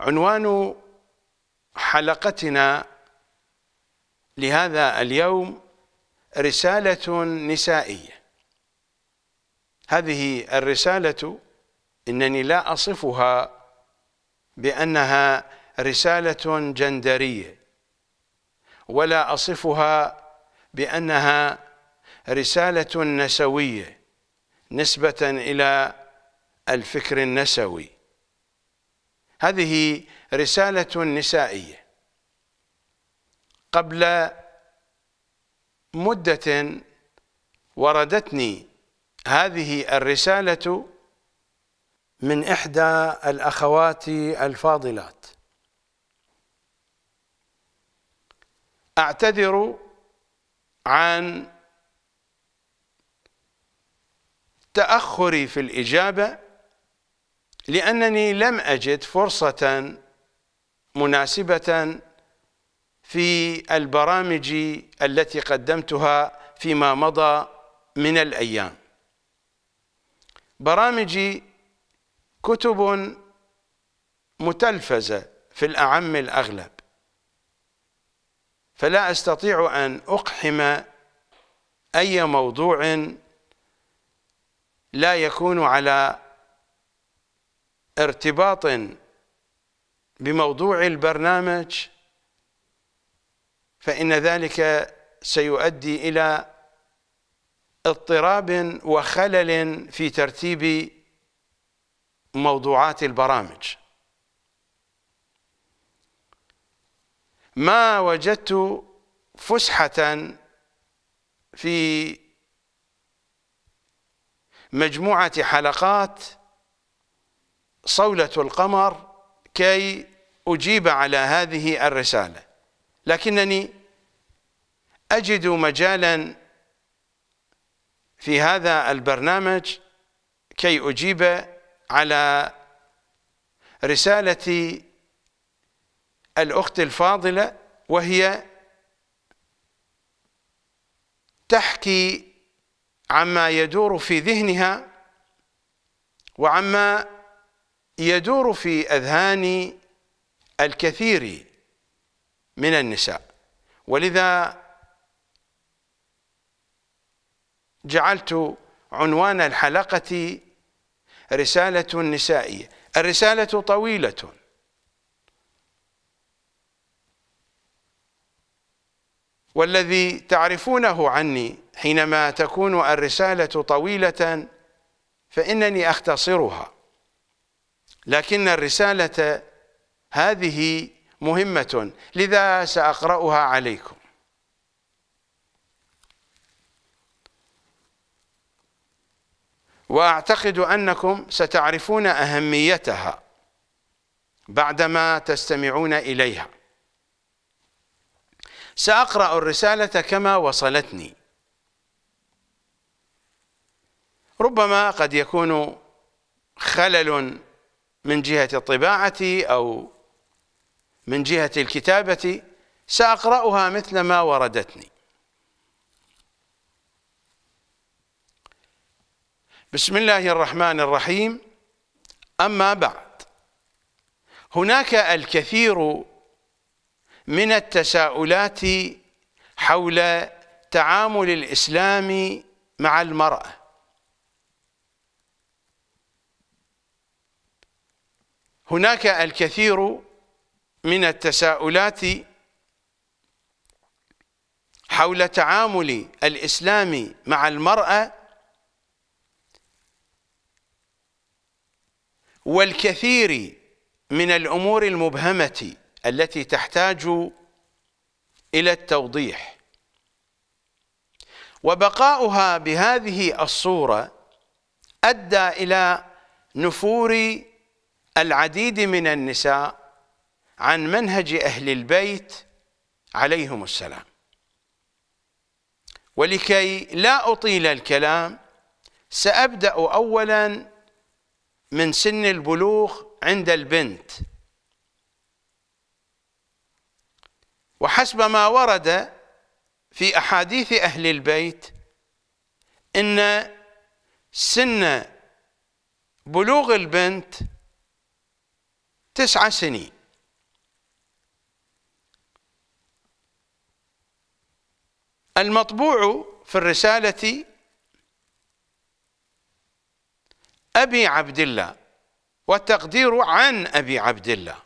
عنوان حلقتنا لهذا اليوم رسالة نسائية هذه الرسالة إنني لا أصفها بأنها رسالة جندرية ولا أصفها بأنها رسالة نسوية نسبة إلى الفكر النسوي هذه رسالة نسائية قبل مدة وردتني هذه الرسالة من إحدى الأخوات الفاضلات أعتذر عن تأخري في الإجابة لأنني لم أجد فرصة مناسبة في البرامج التي قدمتها فيما مضى من الأيام برامجي كتب متلفزة في الأعم الأغلب فلا أستطيع أن أقحم أي موضوع لا يكون على ارتباط بموضوع البرنامج فإن ذلك سيؤدي إلى اضطراب وخلل في ترتيب موضوعات البرامج ما وجدت فسحة في مجموعة حلقات صولة القمر كي أجيب على هذه الرسالة لكنني أجد مجالا في هذا البرنامج كي أجيب على رسالة الأخت الفاضلة وهي تحكي عما يدور في ذهنها وعما يدور في أذهان الكثير من النساء ولذا جعلت عنوان الحلقة رسالة نسائية الرسالة طويلة والذي تعرفونه عني حينما تكون الرسالة طويلة فإنني أختصرها لكن الرسالة هذه مهمة لذا سأقرأها عليكم وأعتقد أنكم ستعرفون أهميتها بعدما تستمعون إليها سأقرأ الرسالة كما وصلتني ربما قد يكون خلل من جهة الطباعة أو من جهة الكتابة سأقرأها مثل ما وردتني بسم الله الرحمن الرحيم أما بعد هناك الكثير من التساؤلات حول تعامل الإسلام مع المرأة هناك الكثير من التساؤلات حول تعامل الإسلام مع المرأة والكثير من الأمور المبهمة التي تحتاج إلى التوضيح وبقاؤها بهذه الصورة أدى إلى نفور العديد من النساء عن منهج أهل البيت عليهم السلام ولكي لا أطيل الكلام سأبدأ أولا من سن البلوغ عند البنت وحسب ما ورد في أحاديث أهل البيت إن سن بلوغ البنت تسع سنين المطبوع في الرسالة أبي عبد الله والتقدير عن أبي عبد الله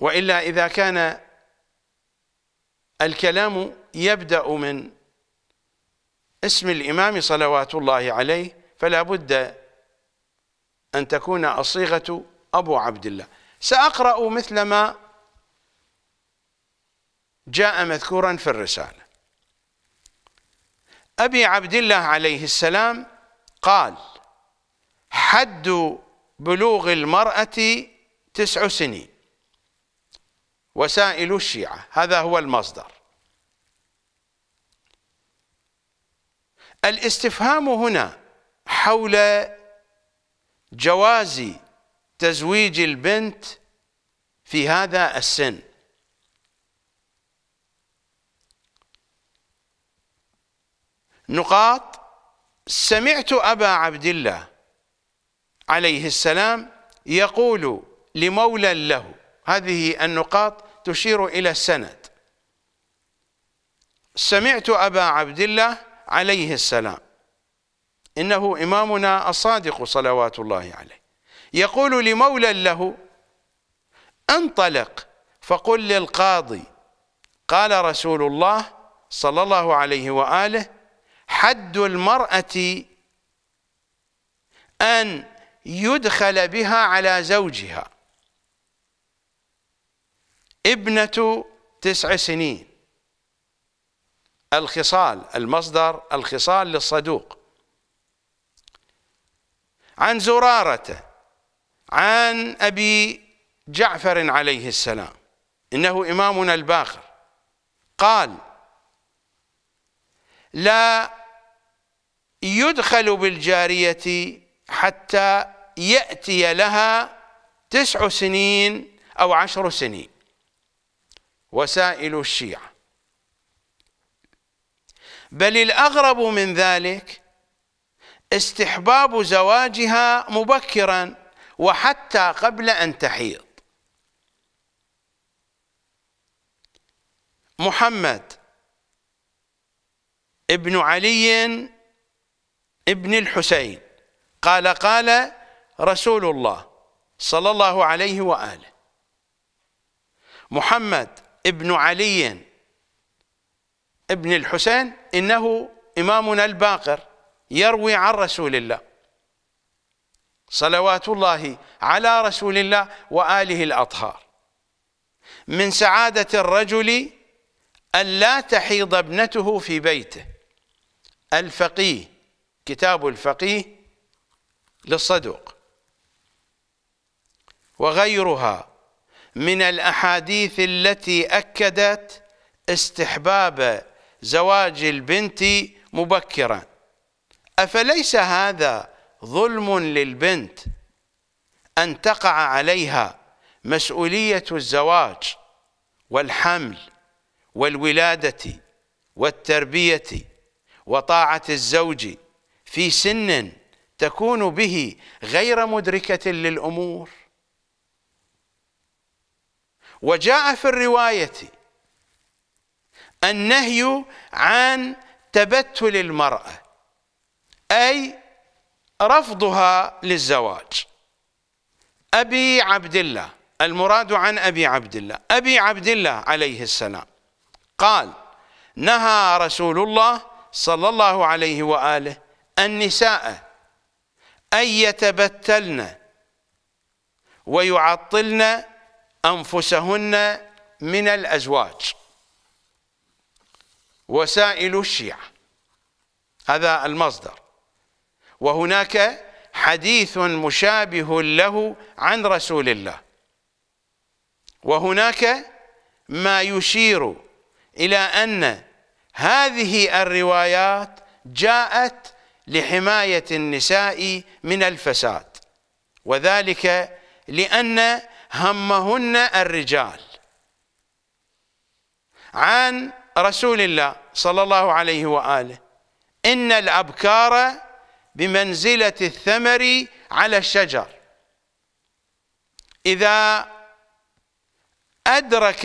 وإلا إذا كان الكلام يبدأ من اسم الإمام صلوات الله عليه فلا بد أن تكون الصيغة أبو عبد الله سأقرأ مثل ما جاء مذكورا في الرسالة أبي عبد الله عليه السلام قال حد بلوغ المرأة تسع سنين وسائل الشيعة هذا هو المصدر الاستفهام هنا حول جواز تزويج البنت في هذا السن نقاط سمعت أبا عبد الله عليه السلام يقول لمولى له هذه النقاط تشير إلى السند سمعت أبا عبد الله عليه السلام إنه إمامنا الصادق صلوات الله عليه يقول لمولى له انطلق فقل للقاضي قال رسول الله صلى الله عليه وآله حد المرأة أن يدخل بها على زوجها ابنة تسع سنين الخصال المصدر الخصال للصدوق عن زرارته عن أبي جعفر عليه السلام إنه إمامنا الباقر قال لا يدخل بالجارية حتى يأتي لها تسع سنين أو عشر سنين وسائل الشيعة بل الأغرب من ذلك استحباب زواجها مبكراً وحتى قبل أن تحيض محمد ابن علي ابن الحسين قال قال رسول الله صلى الله عليه وآله محمد ابن علي ابن الحسين إنه إمامنا الباقر يروي عن رسول الله صلوات الله على رسول الله وآله الأطهار من سعادة الرجل أن لا تحيض ابنته في بيته الفقيه كتاب الفقيه للصدوق وغيرها من الأحاديث التي أكدت استحباب زواج البنت مبكرا أفليس هذا ظلم للبنت أن تقع عليها مسؤولية الزواج والحمل والولادة والتربية وطاعة الزوج في سن تكون به غير مدركة للأمور وجاء في الرواية النهي عن تبتل المرأة أي رفضها للزواج أبي عبد الله المراد عن أبي عبد الله أبي عبد الله عليه السلام قال نهى رسول الله صلى الله عليه وآله النساء أن يتبتلن ويعطلن أنفسهن من الأزواج وسائل الشيعة هذا المصدر وهناك حديث مشابه له عن رسول الله وهناك ما يشير إلى أن هذه الروايات جاءت لحماية النساء من الفساد وذلك لأن همهن الرجال عن رسول الله صلى الله عليه وآله إن الأبكار بمنزلة الثمر على الشجر إذا أدرك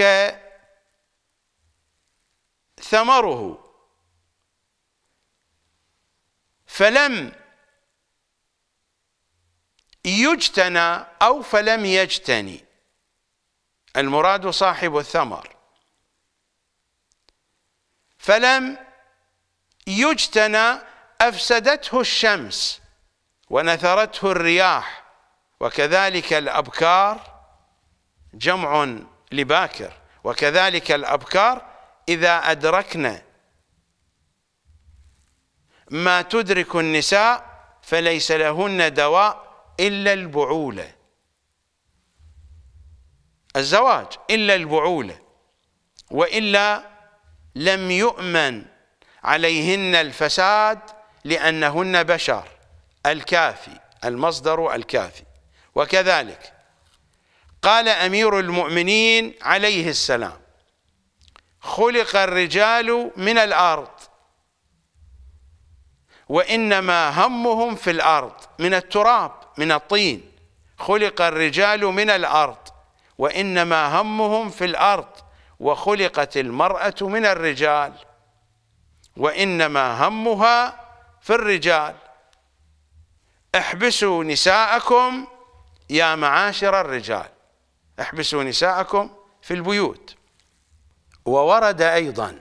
ثمره فلم يجتنى أو فلم يجتني المراد صاحب الثمر فلم يجتنى أفسدته الشمس ونثرته الرياح وكذلك الأبكار جمع لباكر وكذلك الأبكار إذا أدركنا ما تدرك النساء فليس لهن دواء إلا البعولة الزواج إلا البعولة وإلا لم يؤمن عليهن الفساد لأنهن بشر الكافي المصدر الكافي وكذلك قال أمير المؤمنين عليه السلام خلق الرجال من الأرض وإنما همهم في الأرض من التراب من الطين خلق الرجال من الأرض وإنما همهم في الأرض وخلقت المرأة من الرجال وإنما همها في الرجال احبسوا نساءكم يا معاشر الرجال احبسوا نساءكم في البيوت وورد أيضا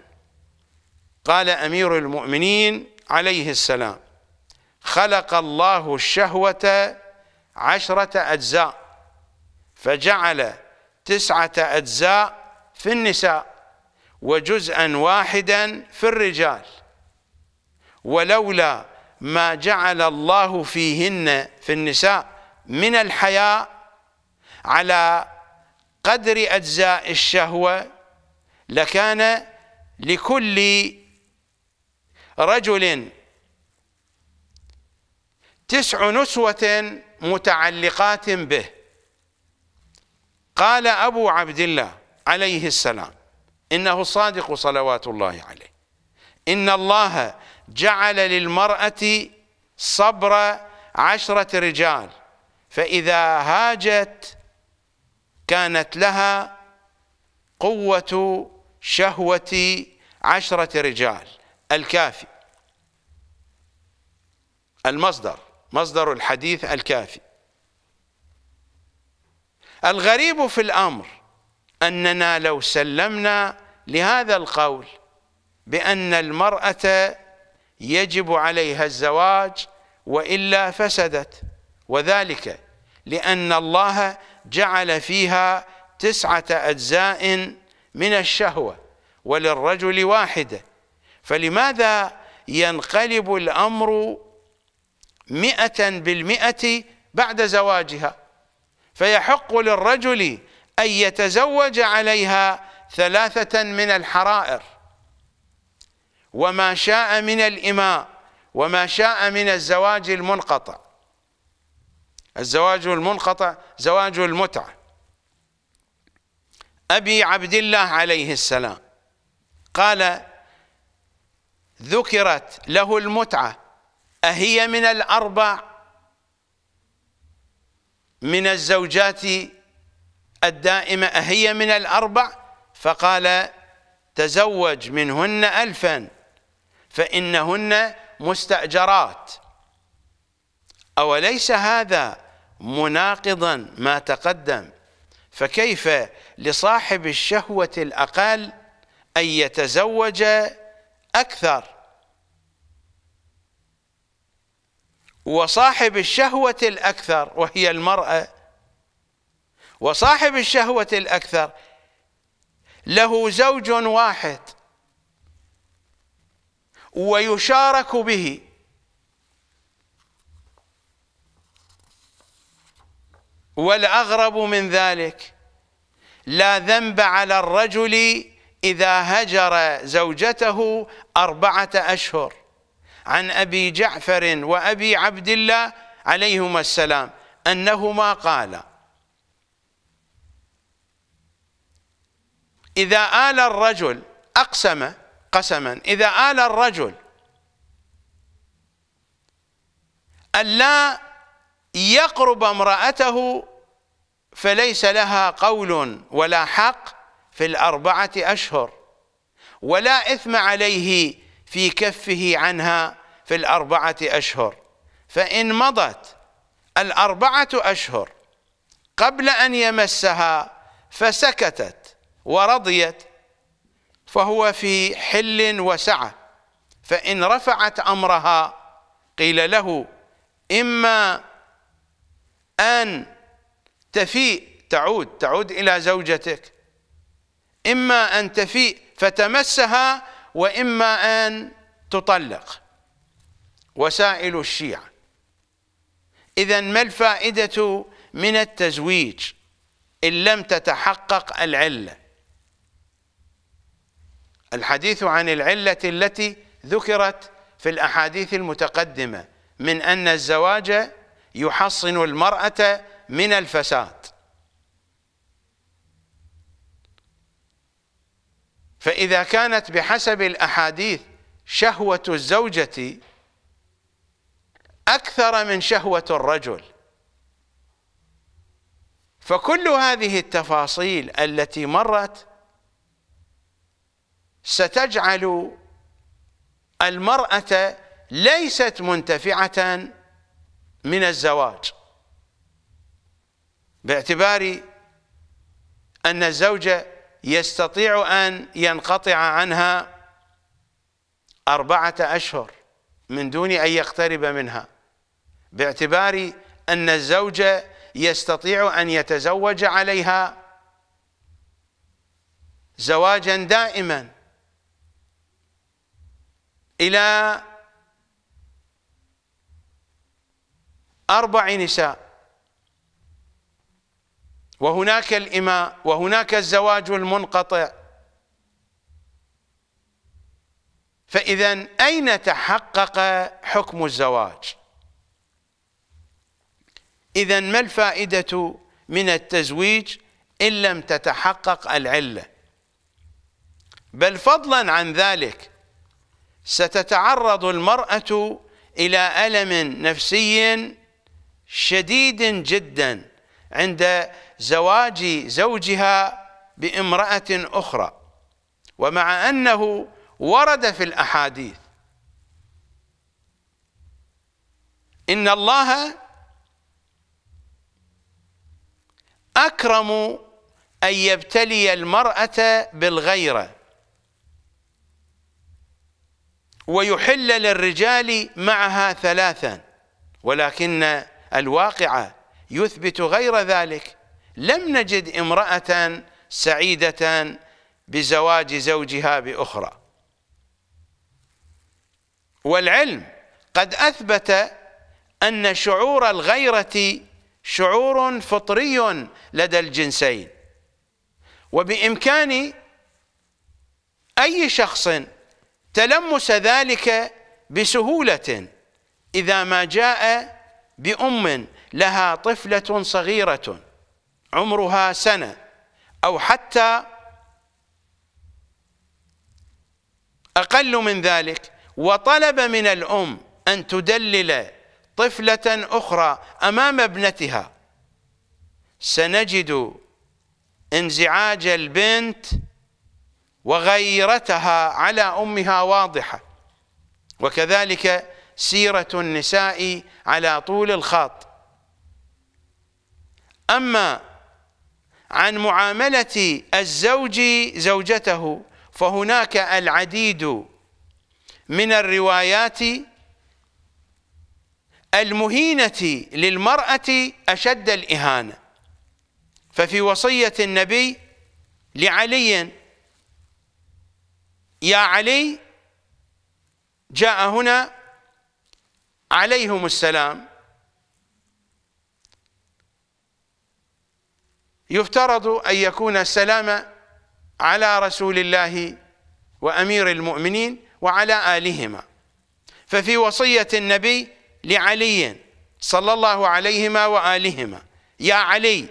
قال أمير المؤمنين عليه السلام خلق الله الشهوة عشرة أجزاء فجعل تسعة أجزاء في النساء وجزءا واحدا في الرجال ولولا ما جعل الله فيهن في النساء من الحياء على قدر أجزاء الشهوة لكان لكل رجل تسع نسوة متعلقات به قال أبو عبد الله عليه السلام إنه الصادق صلوات الله عليه إن الله جعل للمرأة صبر عشرة رجال فإذا هاجت كانت لها قوة شهوة عشرة رجال الكافي المصدر مصدر الحديث الكافي الغريب في الأمر أننا لو سلمنا لهذا القول بأن المرأة يجب عليها الزواج وإلا فسدت وذلك لأن الله جعل فيها تسعة أجزاء من الشهوة وللرجل واحدة فلماذا ينقلب الأمر مئة بالمئة بعد زواجها فيحق للرجل أن يتزوج عليها ثلاثة من الحرائر وما شاء من الإماء وما شاء من الزواج المنقطع الزواج المنقطع زواج المتعة أبي عبد الله عليه السلام قال ذكرت له المتعة أهي من الأربع من الزوجات الدائمة أهي من الأربع فقال تزوج منهن ألفاً فإنهن مستأجرات أوليس هذا مناقضا ما تقدم فكيف لصاحب الشهوة الأقل أن يتزوج أكثر وصاحب الشهوة الأكثر وهي المرأة وصاحب الشهوة الأكثر له زوج واحد ويشارك به والاغرب من ذلك لا ذنب على الرجل اذا هجر زوجته اربعه اشهر عن ابي جعفر وابي عبد الله عليهما السلام انهما قالا اذا ال الرجل اقسم قسما إذا آل الرجل ألا يقرب امرأته فليس لها قول ولا حق في الأربعة أشهر ولا إثم عليه في كفه عنها في الأربعة أشهر فإن مضت الأربعة أشهر قبل أن يمسها فسكتت ورضيت فهو في حل وسعة فإن رفعت أمرها قيل له إما أن تفيء تعود تعود إلى زوجتك إما أن تفيء فتمسها وإما أن تطلق وسائل الشيعة إذا ما الفائدة من التزويج إن لم تتحقق العلة الحديث عن العلة التي ذكرت في الأحاديث المتقدمة من أن الزواج يحصن المرأة من الفساد فإذا كانت بحسب الأحاديث شهوة الزوجة أكثر من شهوة الرجل فكل هذه التفاصيل التي مرت ستجعل المرأة ليست منتفعة من الزواج باعتبار أن الزوج يستطيع أن ينقطع عنها أربعة أشهر من دون أن يقترب منها باعتبار أن الزوج يستطيع أن يتزوج عليها زواجا دائما إلى أربع نساء وهناك الإماء وهناك الزواج المنقطع فإذا أين تحقق حكم الزواج إذا ما الفائدة من التزويج إن لم تتحقق العلة بل فضلا عن ذلك ستتعرض المرأة إلى ألم نفسي شديد جدا عند زواج زوجها بامرأة أخرى ومع أنه ورد في الأحاديث إن الله أكرم أن يبتلي المرأة بالغيرة ويحل للرجال معها ثلاثا ولكن الواقع يثبت غير ذلك لم نجد امرأة سعيدة بزواج زوجها بأخرى والعلم قد أثبت أن شعور الغيرة شعور فطري لدى الجنسين وبإمكان أي شخص تلمس ذلك بسهولة إذا ما جاء بأم لها طفلة صغيرة عمرها سنة أو حتى أقل من ذلك وطلب من الأم أن تدلل طفلة أخرى أمام ابنتها سنجد انزعاج البنت وغيرتها على أمها واضحة وكذلك سيرة النساء على طول الخاط أما عن معاملة الزوج زوجته فهناك العديد من الروايات المهينة للمرأة أشد الإهانة ففي وصية النبي لعلي يا علي جاء هنا عليهم السلام يفترض أن يكون السلام على رسول الله وأمير المؤمنين وعلى آلهما ففي وصية النبي لعلي صلى الله عليهما وآلهما يا علي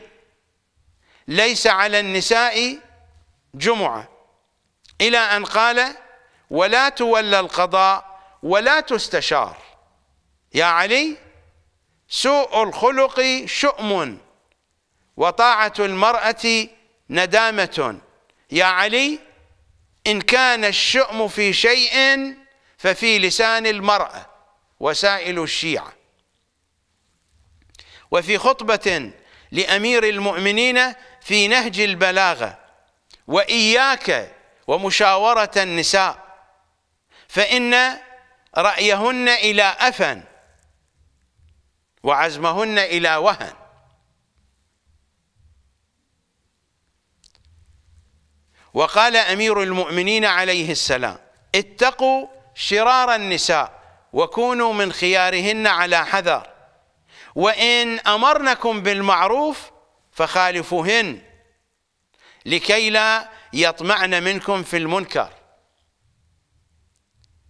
ليس على النساء جمعة إلى أن قال ولا تولى القضاء ولا تستشار يا علي سوء الخلق شؤم وطاعة المرأة ندامة يا علي إن كان الشؤم في شيء ففي لسان المرأة وسائل الشيعة وفي خطبة لأمير المؤمنين في نهج البلاغة وإياك ومشاورة النساء فإن رأيهن إلى أفن وعزمهن إلى وهن وقال أمير المؤمنين عليه السلام اتقوا شرار النساء وكونوا من خيارهن على حذر وإن أمرنكم بالمعروف فخالفوهن لكي لا يطمعن منكم في المنكر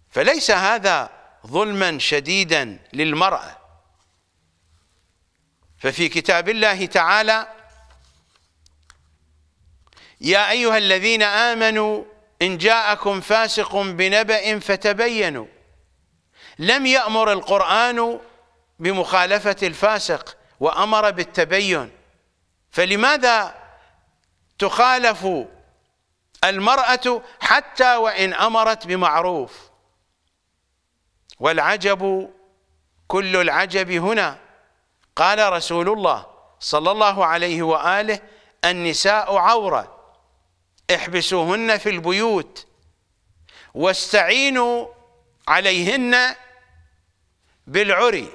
فليس هذا ظلما شديدا للمرأة ففي كتاب الله تعالى يا أيها الذين آمنوا إن جاءكم فاسق بنبأ فتبينوا لم يأمر القرآن بمخالفة الفاسق وأمر بالتبين فلماذا تخالف المرأة حتى وإن أمرت بمعروف والعجب كل العجب هنا قال رسول الله صلى الله عليه وآله النساء عورة احبسوهن في البيوت واستعينوا عليهن بالعري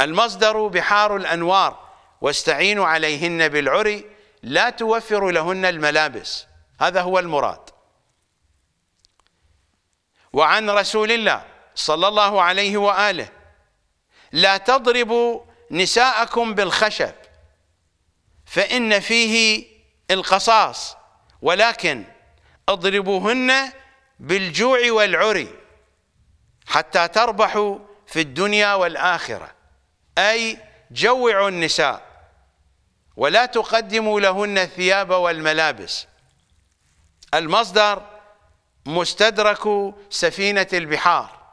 المصدر بحار الأنوار واستعينوا عليهن بالعري لا توفر لهن الملابس هذا هو المراد وعن رسول الله صلى الله عليه وآله لا تضربوا نساءكم بالخشب فإن فيه القصاص ولكن اضربوهن بالجوع والعري حتى تربحوا في الدنيا والآخرة أي جوعوا النساء ولا تقدموا لهن الثياب والملابس المصدر مستدرك سفينة البحار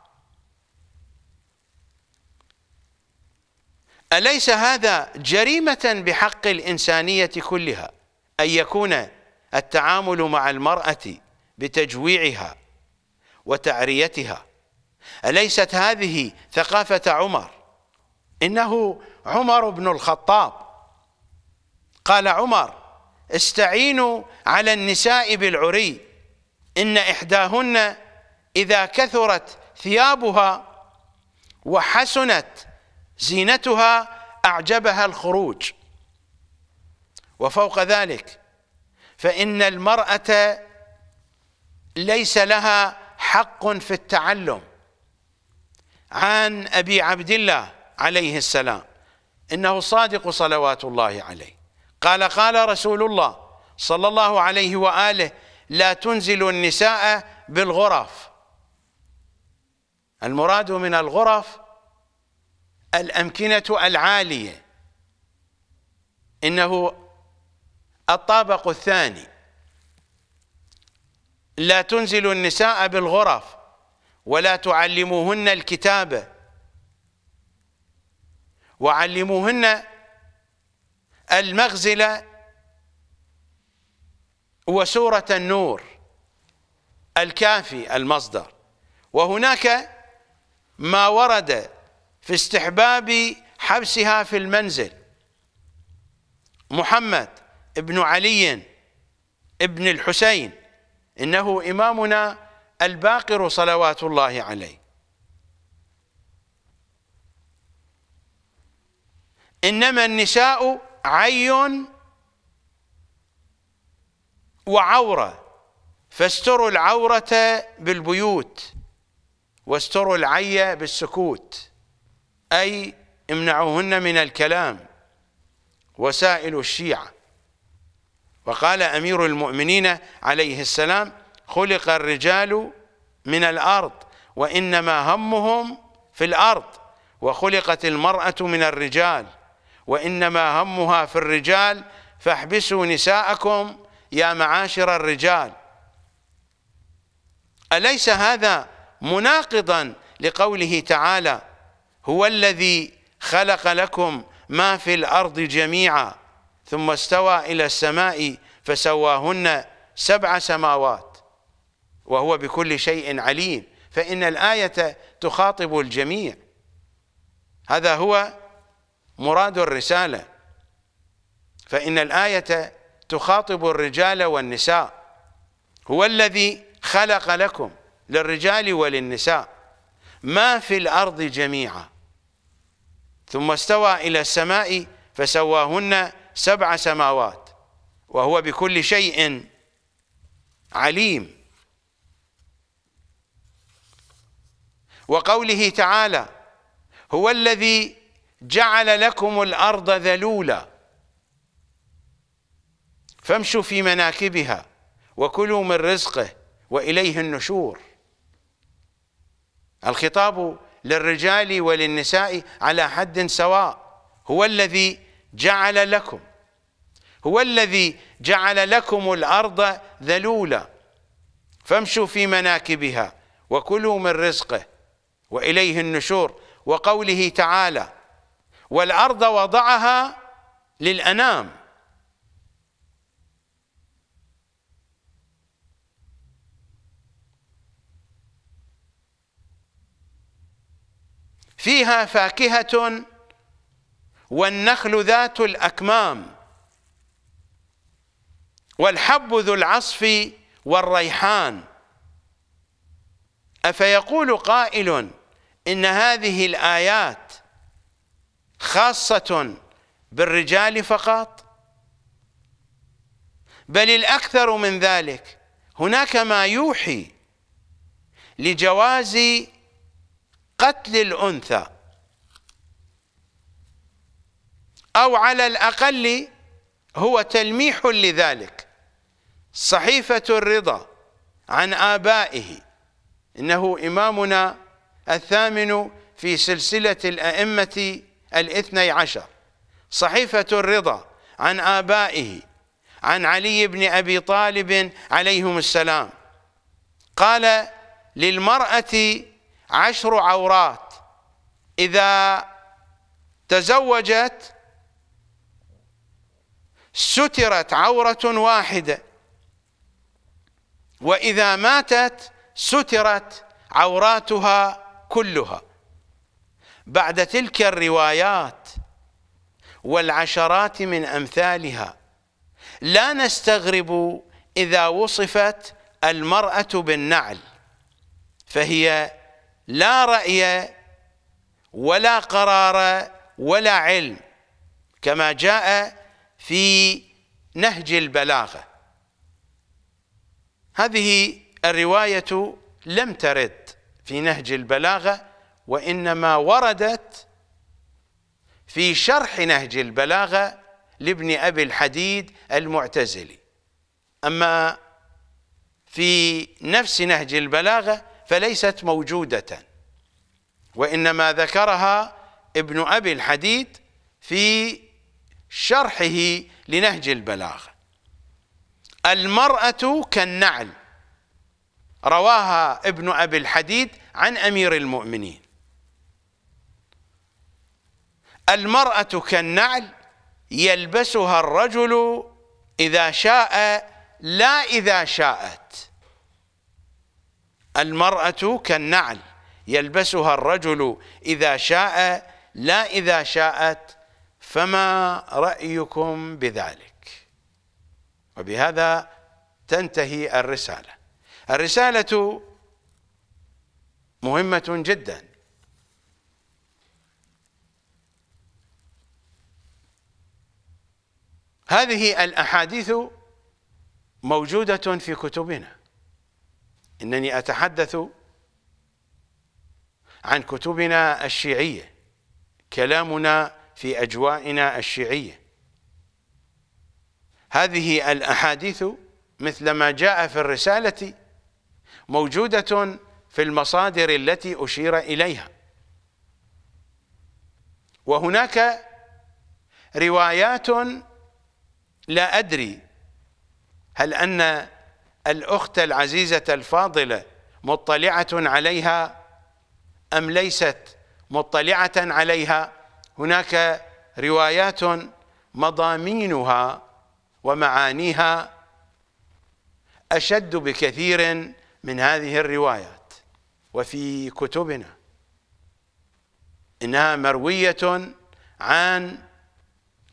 أليس هذا جريمة بحق الإنسانية كلها أن يكون التعامل مع المرأة بتجويعها وتعريتها أليست هذه ثقافة عمر إنه عمر بن الخطاب قال عمر استعينوا على النساء بالعري إن إحداهن إذا كثرت ثيابها وحسنت زينتها أعجبها الخروج وفوق ذلك فإن المرأة ليس لها حق في التعلم عن أبي عبد الله عليه السلام إنه صادق صلوات الله عليه قال قال رسول الله صلى الله عليه وآله لا تنزل النساء بالغرف المراد من الغرف الأمكنة العالية إنه الطابق الثاني لا تنزل النساء بالغرف ولا تعلموهن الكتابة وعلموهن المغزلة وسورة النور الكافي المصدر وهناك ما ورد في استحباب حبسها في المنزل محمد ابن علي ابن الحسين إنه إمامنا الباقر صلوات الله عليه إنما النساء عي وعوره فاستروا العوره بالبيوت واستروا العي بالسكوت اي امنعوهن من الكلام وسائل الشيعه وقال امير المؤمنين عليه السلام خلق الرجال من الارض وانما همهم في الارض وخلقت المراه من الرجال وإنما همها في الرجال فاحبسوا نساءكم يا معاشر الرجال أليس هذا مناقضا لقوله تعالى هو الذي خلق لكم ما في الأرض جميعا ثم استوى إلى السماء فسواهن سبع سماوات وهو بكل شيء عليم فإن الآية تخاطب الجميع هذا هو مراد الرسالة فإن الآية تخاطب الرجال والنساء هو الذي خلق لكم للرجال وللنساء ما في الأرض جميعا ثم استوى إلى السماء فسواهن سبع سماوات وهو بكل شيء عليم وقوله تعالى هو الذي جعل لكم الأرض ذلولا فامشوا في مناكبها وكلوا من رزقه وإليه النشور الخطاب للرجال وللنساء على حد سواء هو الذي جعل لكم هو الذي جعل لكم الأرض ذلولا فامشوا في مناكبها وكلوا من رزقه وإليه النشور وقوله تعالى والأرض وضعها للأنام فيها فاكهة والنخل ذات الأكمام والحب ذو العصف والريحان أفيقول قائل إن هذه الآيات خاصة بالرجال فقط بل الأكثر من ذلك هناك ما يوحي لجواز قتل الأنثى أو على الأقل هو تلميح لذلك صحيفة الرضا عن آبائه إنه إمامنا الثامن في سلسلة الأئمة الاثني عشر صحيفة الرضا عن آبائه عن علي بن أبي طالب عليهم السلام قال للمرأة عشر عورات إذا تزوجت سترت عورة واحدة وإذا ماتت سترت عوراتها كلها بعد تلك الروايات والعشرات من امثالها لا نستغرب اذا وصفت المراه بالنعل فهي لا راي ولا قرار ولا علم كما جاء في نهج البلاغه هذه الروايه لم ترد في نهج البلاغه وإنما وردت في شرح نهج البلاغة لابن أبي الحديد المعتزلي أما في نفس نهج البلاغة فليست موجودة وإنما ذكرها ابن أبي الحديد في شرحه لنهج البلاغة المرأة كالنعل رواها ابن أبي الحديد عن أمير المؤمنين المرأة كالنعل يلبسها الرجل إذا شاء لا إذا شاءت المرأة كالنعل يلبسها الرجل إذا شاء لا إذا شاءت فما رأيكم بذلك وبهذا تنتهي الرسالة الرسالة مهمة جداً هذه الأحاديث موجودة في كتبنا إنني أتحدث عن كتبنا الشيعية كلامنا في أجوائنا الشيعية هذه الأحاديث مثل ما جاء في الرسالة موجودة في المصادر التي أشير إليها وهناك روايات لا أدري هل أن الأخت العزيزة الفاضلة مطلعة عليها أم ليست مطلعة عليها هناك روايات مضامينها ومعانيها أشد بكثير من هذه الروايات وفي كتبنا إنها مروية عن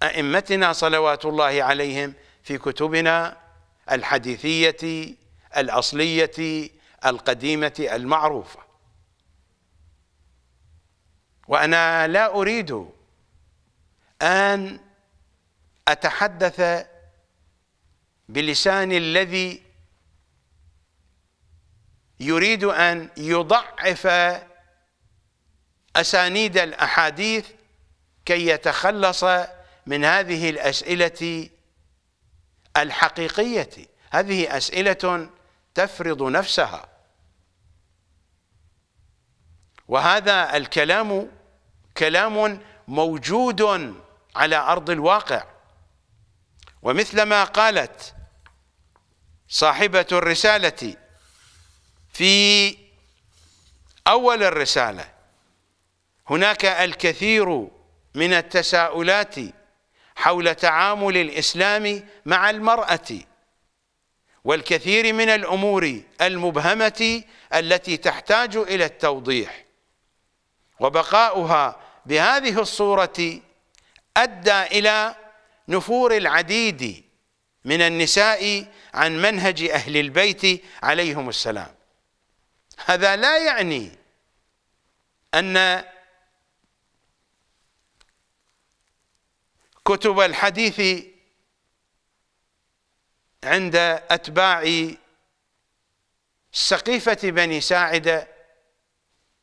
أئمتنا صلوات الله عليهم في كتبنا الحديثية الأصلية القديمة المعروفة وأنا لا أريد أن أتحدث بلسان الذي يريد أن يضعف أسانيد الأحاديث كي يتخلص من هذه الأسئلة الحقيقية هذه أسئلة تفرض نفسها وهذا الكلام كلام موجود على أرض الواقع ومثلما قالت صاحبة الرسالة في أول الرسالة هناك الكثير من التساؤلات حول تعامل الإسلام مع المرأة والكثير من الأمور المبهمة التي تحتاج إلى التوضيح وبقاؤها بهذه الصورة أدى إلى نفور العديد من النساء عن منهج أهل البيت عليهم السلام هذا لا يعني أن كتب الحديث عند أتباع سقيفة بني ساعدة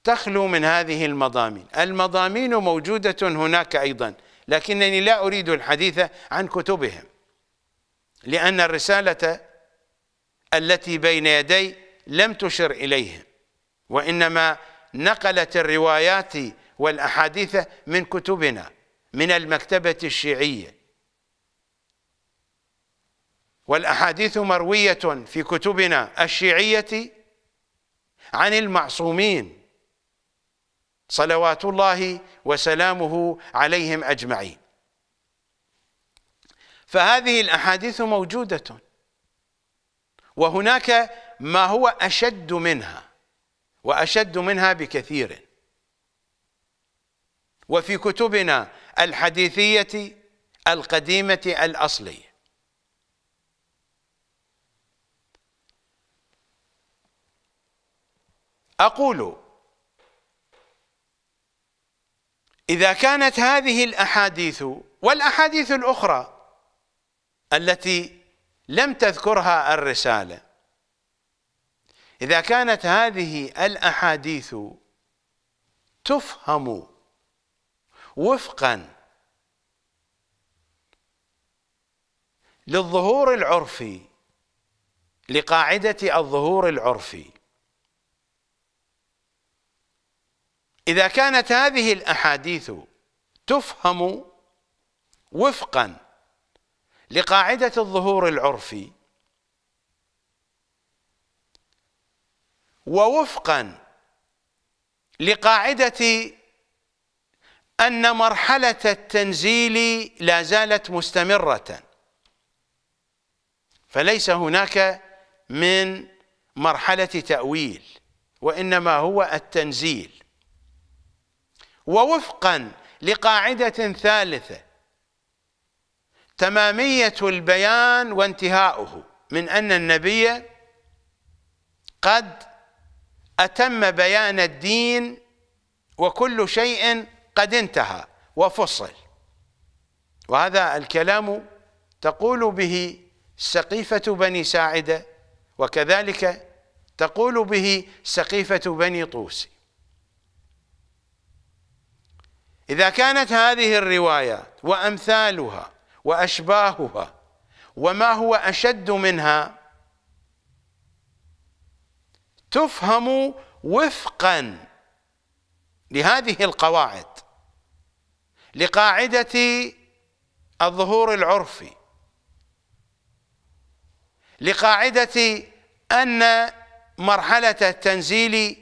تخلو من هذه المضامين المضامين موجودة هناك أيضا لكنني لا أريد الحديث عن كتبهم لأن الرسالة التي بين يدي لم تشر إليهم وإنما نقلت الروايات والأحاديث من كتبنا من المكتبة الشيعية والأحاديث مروية في كتبنا الشيعية عن المعصومين صلوات الله وسلامه عليهم أجمعين فهذه الأحاديث موجودة وهناك ما هو أشد منها وأشد منها بكثير وفي كتبنا الحديثية القديمة الأصلية أقول إذا كانت هذه الأحاديث والأحاديث الأخرى التي لم تذكرها الرسالة إذا كانت هذه الأحاديث تفهم وفقا للظهور العرفي لقاعدة الظهور العرفي إذا كانت هذه الأحاديث تفهم وفقا لقاعدة الظهور العرفي ووفقا لقاعدة أن مرحلة التنزيل لا زالت مستمرة فليس هناك من مرحلة تأويل وإنما هو التنزيل ووفقا لقاعدة ثالثة تمامية البيان وانتهاؤه من أن النبي قد أتم بيان الدين وكل شيء قد انتهى وفصل وهذا الكلام تقول به سقيفة بني ساعدة وكذلك تقول به سقيفة بني طوس إذا كانت هذه الروايات وأمثالها وأشباهها وما هو أشد منها تفهم وفقا لهذه القواعد لقاعدة الظهور العرفي لقاعدة أن مرحلة التنزيل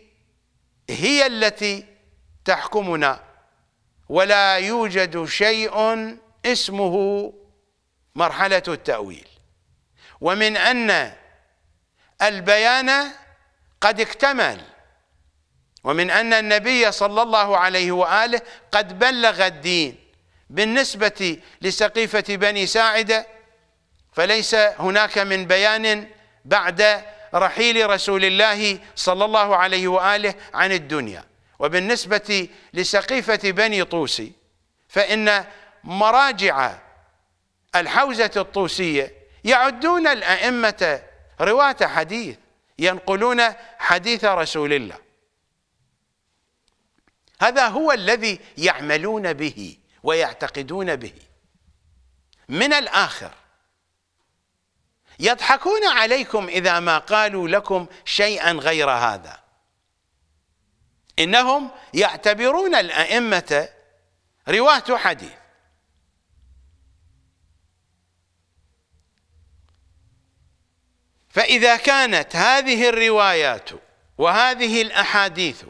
هي التي تحكمنا ولا يوجد شيء اسمه مرحلة التأويل ومن أن البيان قد اكتمل ومن أن النبي صلى الله عليه وآله قد بلغ الدين بالنسبة لسقيفة بني ساعدة فليس هناك من بيان بعد رحيل رسول الله صلى الله عليه وآله عن الدنيا وبالنسبة لسقيفة بني طوسي فإن مراجع الحوزة الطوسية يعدون الأئمة رواة حديث ينقلون حديث رسول الله هذا هو الذي يعملون به ويعتقدون به من الآخر يضحكون عليكم إذا ما قالوا لكم شيئا غير هذا إنهم يعتبرون الأئمة رواة حديث فإذا كانت هذه الروايات وهذه الأحاديث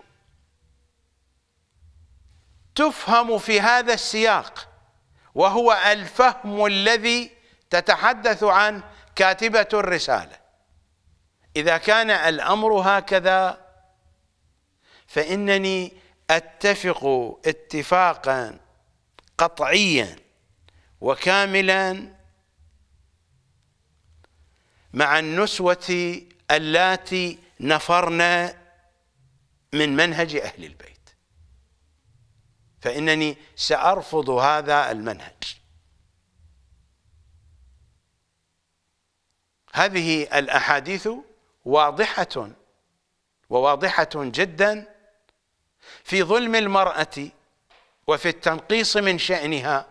تفهم في هذا السياق وهو الفهم الذي تتحدث عنه كاتبة الرسالة إذا كان الأمر هكذا فإنني أتفق اتفاقا قطعيا وكاملا مع النسوة اللاتي نفرن من منهج أهل البيت فإنني سأرفض هذا المنهج هذه الأحاديث واضحة وواضحة جدا في ظلم المرأة وفي التنقيص من شأنها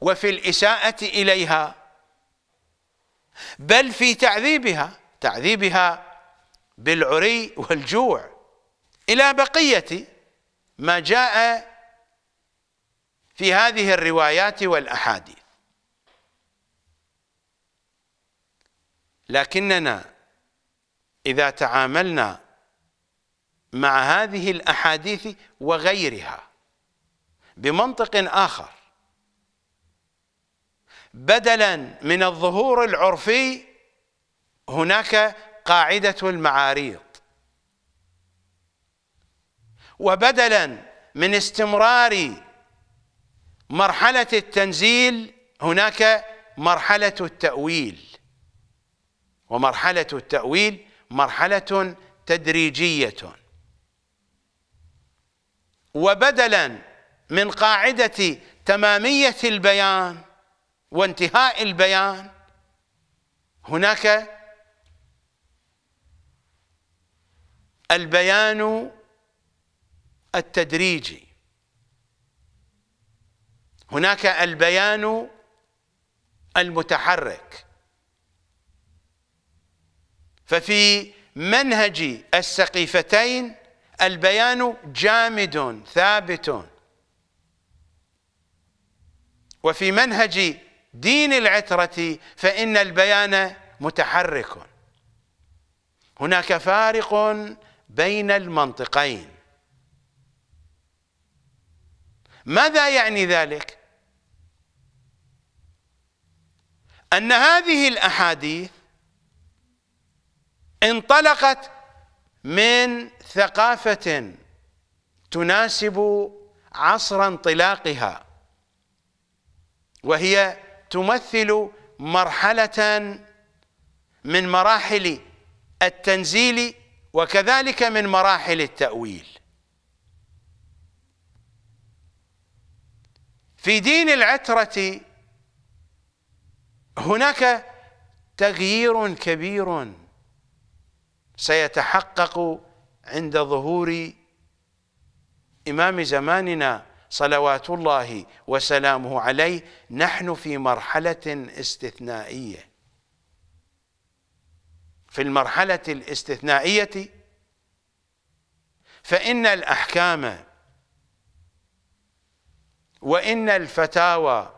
وفي الإساءة إليها بل في تعذيبها تعذيبها بالعري والجوع إلى بقية ما جاء في هذه الروايات والأحاديث لكننا إذا تعاملنا مع هذه الأحاديث وغيرها بمنطق آخر بدلا من الظهور العرفي هناك قاعدة المعاريض وبدلا من استمرار مرحلة التنزيل هناك مرحلة التأويل ومرحلة التأويل مرحلة تدريجية وبدلا من قاعدة تمامية البيان وانتهاء البيان هناك البيان التدريجي هناك البيان المتحرك ففي منهج السقيفتين البيان جامد ثابت وفي منهج دين العترة فإن البيان متحرك هناك فارق بين المنطقين ماذا يعني ذلك أن هذه الأحاديث انطلقت من ثقافة تناسب عصر انطلاقها وهي تمثل مرحلة من مراحل التنزيل وكذلك من مراحل التأويل في دين العترة هناك تغيير كبير سيتحقق عند ظهور إمام زماننا صلوات الله وسلامه عليه نحن في مرحلة استثنائية في المرحلة الاستثنائية فإن الأحكام وإن الفتاوى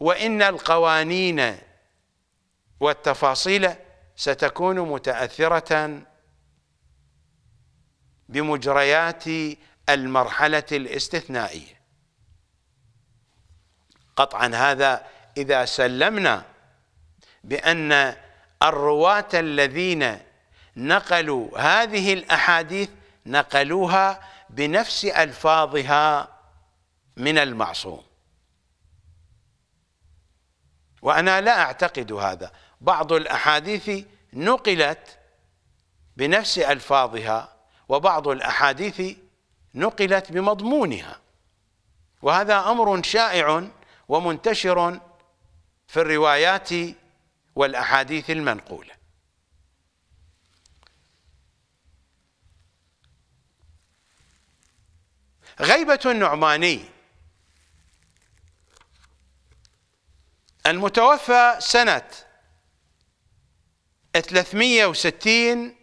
وإن القوانين والتفاصيل ستكون متأثرة بمجريات المرحلة الاستثنائية قطعا هذا إذا سلمنا بأن الرواة الذين نقلوا هذه الأحاديث نقلوها بنفس ألفاظها من المعصوم وأنا لا أعتقد هذا بعض الأحاديث نقلت بنفس ألفاظها وبعض الأحاديث نقلت بمضمونها وهذا أمر شائع ومنتشر في الروايات والأحاديث المنقولة غيبة النعماني المتوفى سنة 360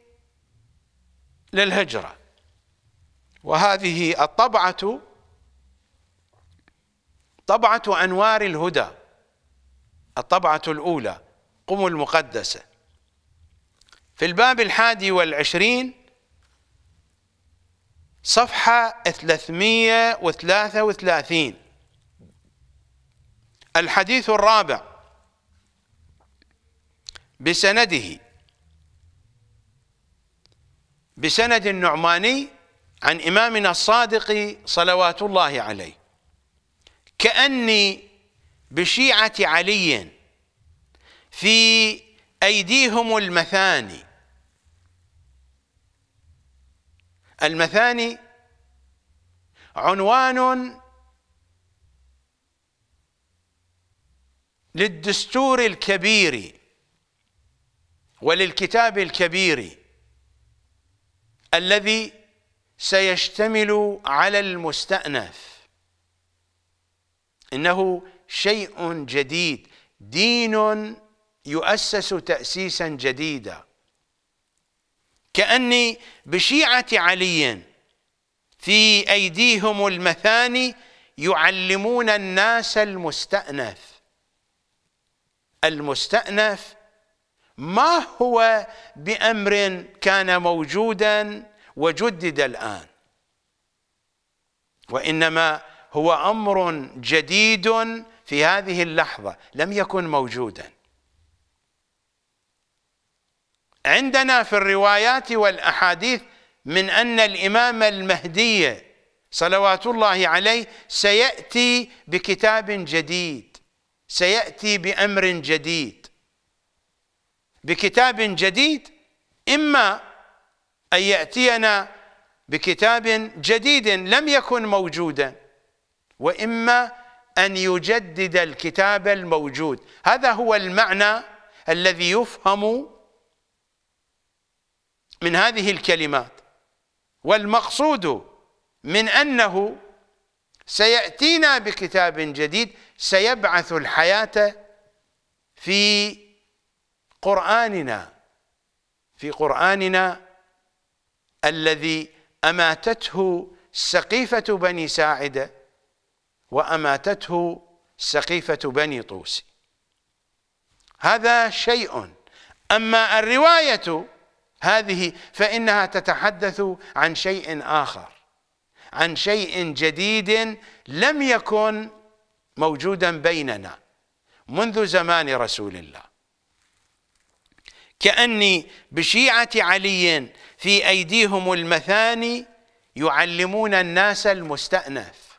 للهجرة وهذه الطبعة طبعة أنوار الهدى الطبعة الأولى قم المقدسة في الباب الحادي والعشرين صفحة 333 الحديث الرابع بسنده بسند النعماني عن إمامنا الصادق صلوات الله عليه كأني بشيعة علي في أيديهم المثاني المثاني عنوان للدستور الكبير وللكتاب الكبير الذي سيشتمل على المستأنف إنه شيء جديد دين يؤسس تأسيسا جديدا كأني بشيعة علي في أيديهم المثاني يعلمون الناس المستأنف المستأنف ما هو بأمر كان موجودا وجدد الآن وإنما هو أمر جديد في هذه اللحظة لم يكن موجودا عندنا في الروايات والأحاديث من أن الإمام المهدي صلوات الله عليه سيأتي بكتاب جديد سياتي بامر جديد بكتاب جديد اما ان ياتينا بكتاب جديد لم يكن موجودا واما ان يجدد الكتاب الموجود هذا هو المعنى الذي يفهم من هذه الكلمات والمقصود من انه سيأتينا بكتاب جديد سيبعث الحياة في قرآننا في قرآننا الذي أماتته سقيفة بني ساعدة وأماتته سقيفة بني طوس هذا شيء أما الرواية هذه فإنها تتحدث عن شيء آخر عن شيء جديد لم يكن موجودا بيننا منذ زمان رسول الله كأني بشيعة علي في أيديهم المثاني يعلمون الناس المستأنف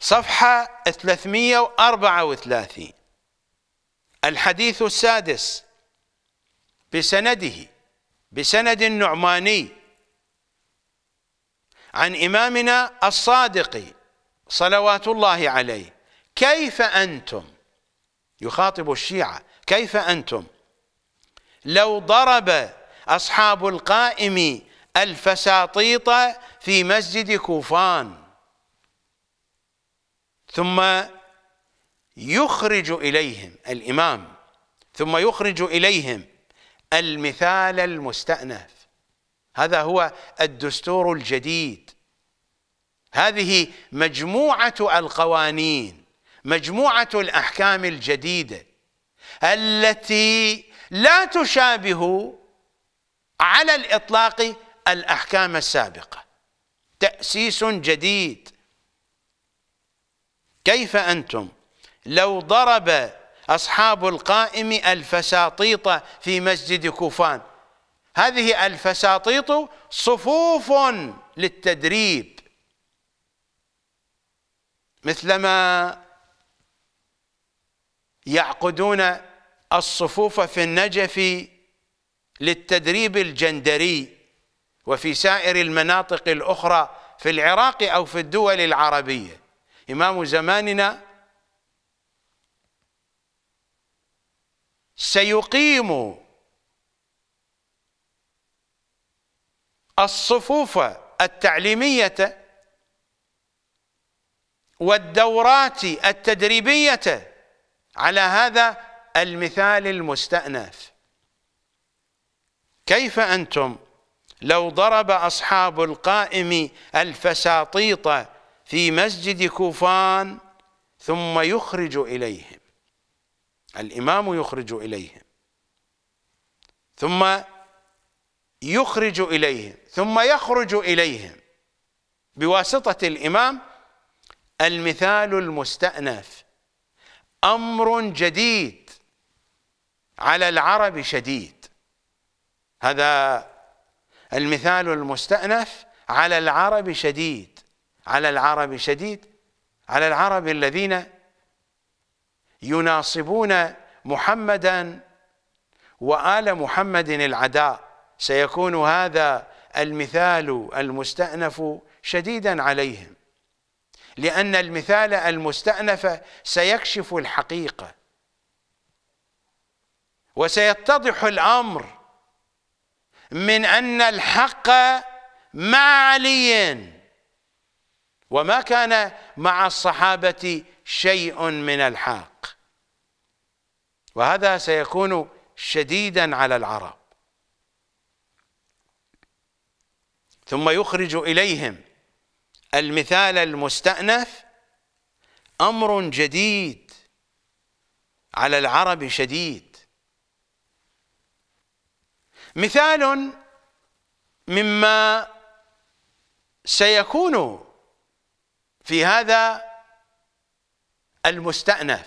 صفحة 334 الحديث السادس بسنده بسند النعماني عن إمامنا الصادق صلوات الله عليه كيف أنتم يخاطب الشيعة كيف أنتم لو ضرب أصحاب القائم الفساطيط في مسجد كوفان ثم يخرج إليهم الإمام ثم يخرج إليهم المثال المستأنف هذا هو الدستور الجديد هذه مجموعة القوانين مجموعة الأحكام الجديدة التي لا تشابه على الإطلاق الأحكام السابقة تأسيس جديد كيف أنتم لو ضرب أصحاب القائم الفساطيط في مسجد كوفان هذه الفساطيط صفوف للتدريب مثلما يعقدون الصفوف في النجف للتدريب الجندري وفي سائر المناطق الأخرى في العراق أو في الدول العربية إمام زماننا سيقيم الصفوف التعليمية والدورات التدريبية على هذا المثال المستأنف كيف أنتم لو ضرب أصحاب القائم الفساطيط في مسجد كوفان ثم يخرج إليهم الإمام يخرج إليهم ثم يخرج إليهم ثم يخرج إليهم بواسطة الإمام المثال المستأنف أمر جديد على العرب شديد هذا المثال المستأنف على العرب شديد على العرب شديد على العرب الذين يناصبون محمدا وآل محمد العداء سيكون هذا المثال المستأنف شديدا عليهم لأن المثال المستأنف سيكشف الحقيقة وسيتضح الأمر من أن الحق مع علي وما كان مع الصحابة شيء من الحاق وهذا سيكون شديدا على العرب ثم يخرج إليهم المثال المستأنف أمر جديد على العرب شديد مثال مما سيكون في هذا المستأنف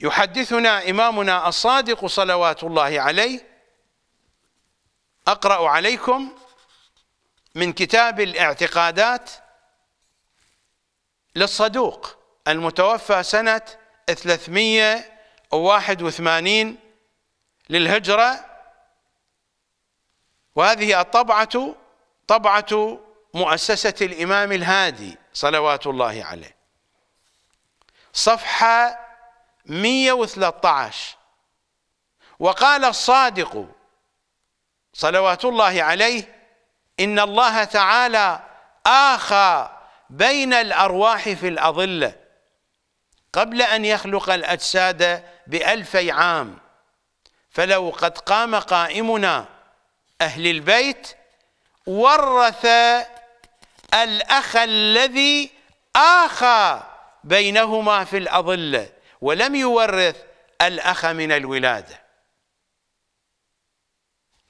يحدثنا إمامنا الصادق صلوات الله عليه أقرأ عليكم من كتاب الاعتقادات للصدوق المتوفى سنة 381 للهجرة وهذه الطبعة طبعة مؤسسة الإمام الهادي صلوات الله عليه صفحة 113 وقال الصادق صلوات الله عليه إن الله تعالى آخى بين الأرواح في الأضلة قبل أن يخلق الأجساد بألفي عام فلو قد قام قائمنا أهل البيت ورث الأخ الذي آخى بينهما في الأضلة ولم يورث الأخ من الولادة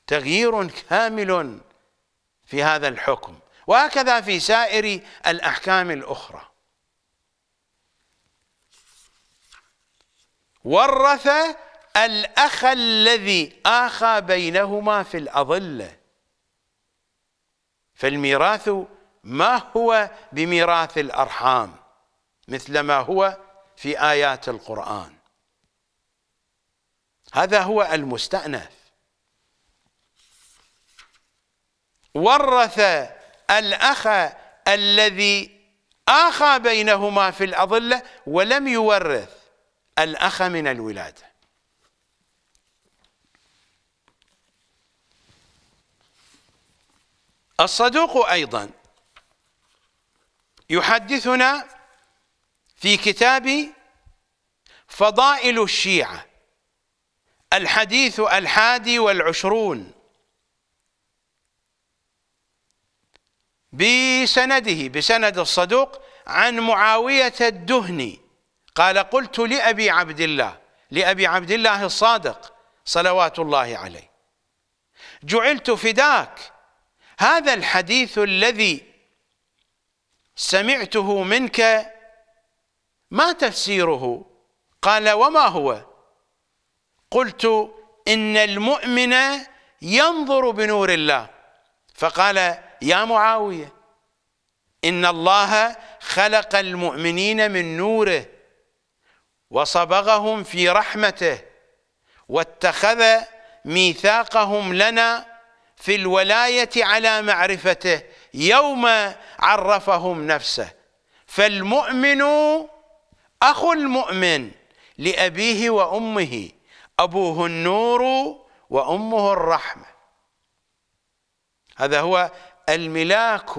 تغيير كامل في هذا الحكم وهكذا في سائر الأحكام الأخرى ورث الأخ الذي آخى بينهما في الأضلة فالميراث ما هو بميراث الأرحام مثل ما هو في آيات القرآن هذا هو المستأنف ورث الأخ الذي آخى بينهما في الأضلة ولم يورث الأخ من الولادة الصدوق أيضا يحدثنا في كتاب فضائل الشيعة الحديث الحادي والعشرون بسنده بسند الصدوق عن معاوية الدهني قال قلت لأبي عبد الله لأبي عبد الله الصادق صلوات الله عليه جعلت فداك هذا الحديث الذي سمعته منك ما تفسيره قال وما هو قلت إن المؤمن ينظر بنور الله فقال يا معاوية إن الله خلق المؤمنين من نوره وصبغهم في رحمته واتخذ ميثاقهم لنا في الولاية على معرفته يوم عرفهم نفسه فالمؤمن أخو المؤمن لأبيه وأمه أبوه النور وأمه الرحمة هذا هو الملاك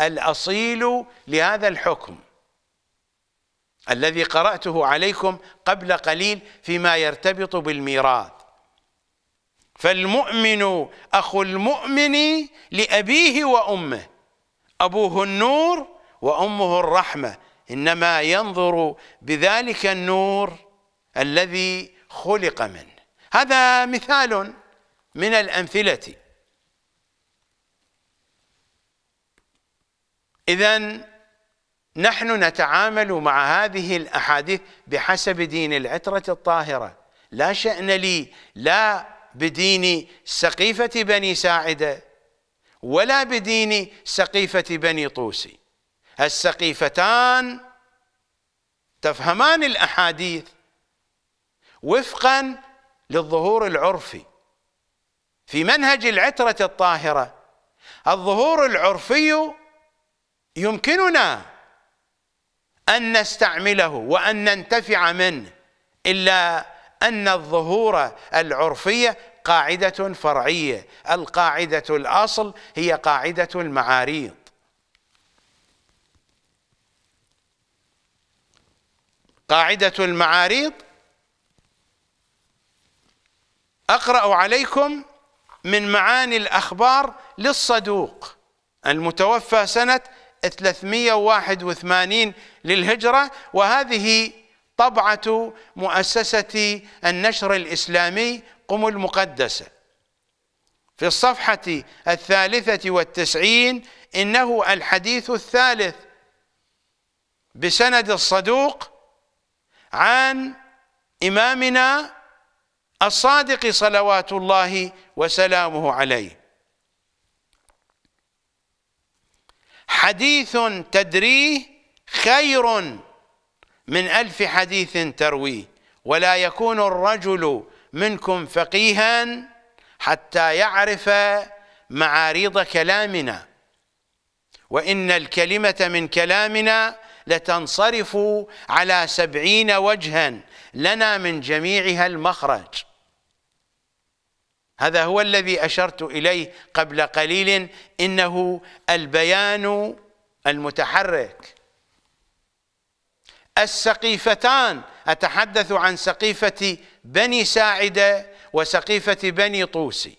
الأصيل لهذا الحكم الذي قرأته عليكم قبل قليل فيما يرتبط بالميراث فالمؤمن أخو المؤمن لأبيه وأمه أبوه النور وأمه الرحمة إنما ينظر بذلك النور الذي خلق منه هذا مثال من الأمثلة إذا نحن نتعامل مع هذه الأحاديث بحسب دين العترة الطاهرة لا شأن لي لا بدين سقيفة بني ساعدة ولا بدين سقيفة بني طوسي السقيفتان تفهمان الأحاديث وفقا للظهور العرفي في منهج العترة الطاهرة الظهور العرفي يمكننا أن نستعمله وأن ننتفع منه إلا أن الظهور العرفية قاعدة فرعية القاعدة الأصل هي قاعدة المعاريض قاعدة المعاريض أقرأ عليكم من معاني الأخبار للصدوق المتوفى سنة 381 للهجرة وهذه طبعة مؤسسة النشر الإسلامي قم المقدسة في الصفحة الثالثة والتسعين إنه الحديث الثالث بسند الصدوق عن إمامنا الصادق صلوات الله وسلامه عليه حديث تدريه خير من ألف حديث ترويه ولا يكون الرجل منكم فقيها حتى يعرف معاريض كلامنا وإن الكلمة من كلامنا لتنصرف على سبعين وجها لنا من جميعها المخرج هذا هو الذي أشرت إليه قبل قليل إنه البيان المتحرك السقيفتان أتحدث عن سقيفة بني ساعدة وسقيفة بني طوسي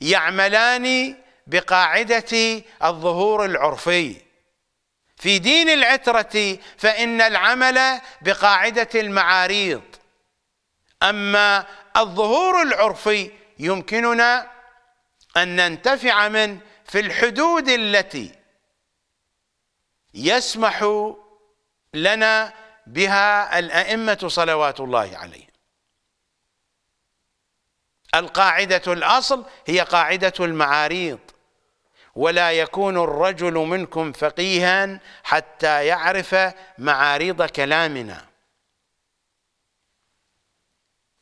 يعملان بقاعدة الظهور العرفي في دين العترة فإن العمل بقاعدة المعاريض أما الظهور العرفي يمكننا أن ننتفع من في الحدود التي يسمح لنا بها الأئمة صلوات الله عليهم القاعدة الأصل هي قاعدة المعاريض ولا يكون الرجل منكم فقيها حتى يعرف معاريض كلامنا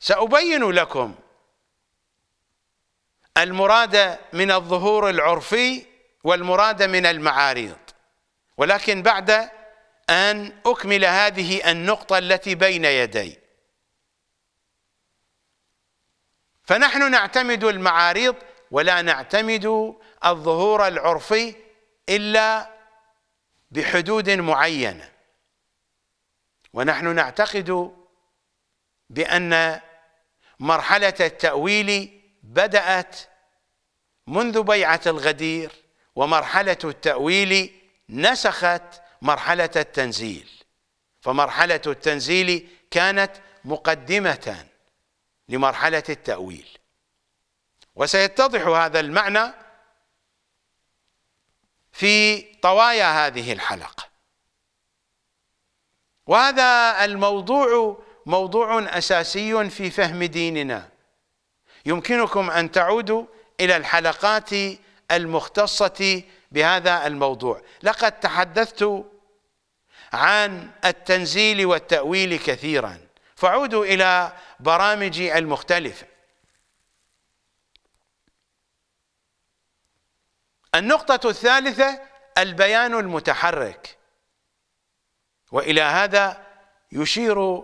سأبين لكم المراد من الظهور العرفي والمراد من المعاريض ولكن بعد أن أكمل هذه النقطة التي بين يدي فنحن نعتمد المعاريض ولا نعتمد الظهور العرفي إلا بحدود معينة ونحن نعتقد بأن مرحلة التأويل بدأت منذ بيعة الغدير ومرحلة التأويل نسخت مرحلة التنزيل فمرحلة التنزيل كانت مقدمة لمرحلة التأويل وسيتضح هذا المعنى في طوايا هذه الحلقة وهذا الموضوع موضوع أساسي في فهم ديننا يمكنكم أن تعودوا إلى الحلقات المختصة بهذا الموضوع لقد تحدثت عن التنزيل والتأويل كثيرا فعودوا إلى برامجي المختلفة النقطة الثالثة البيان المتحرك وإلى هذا يشير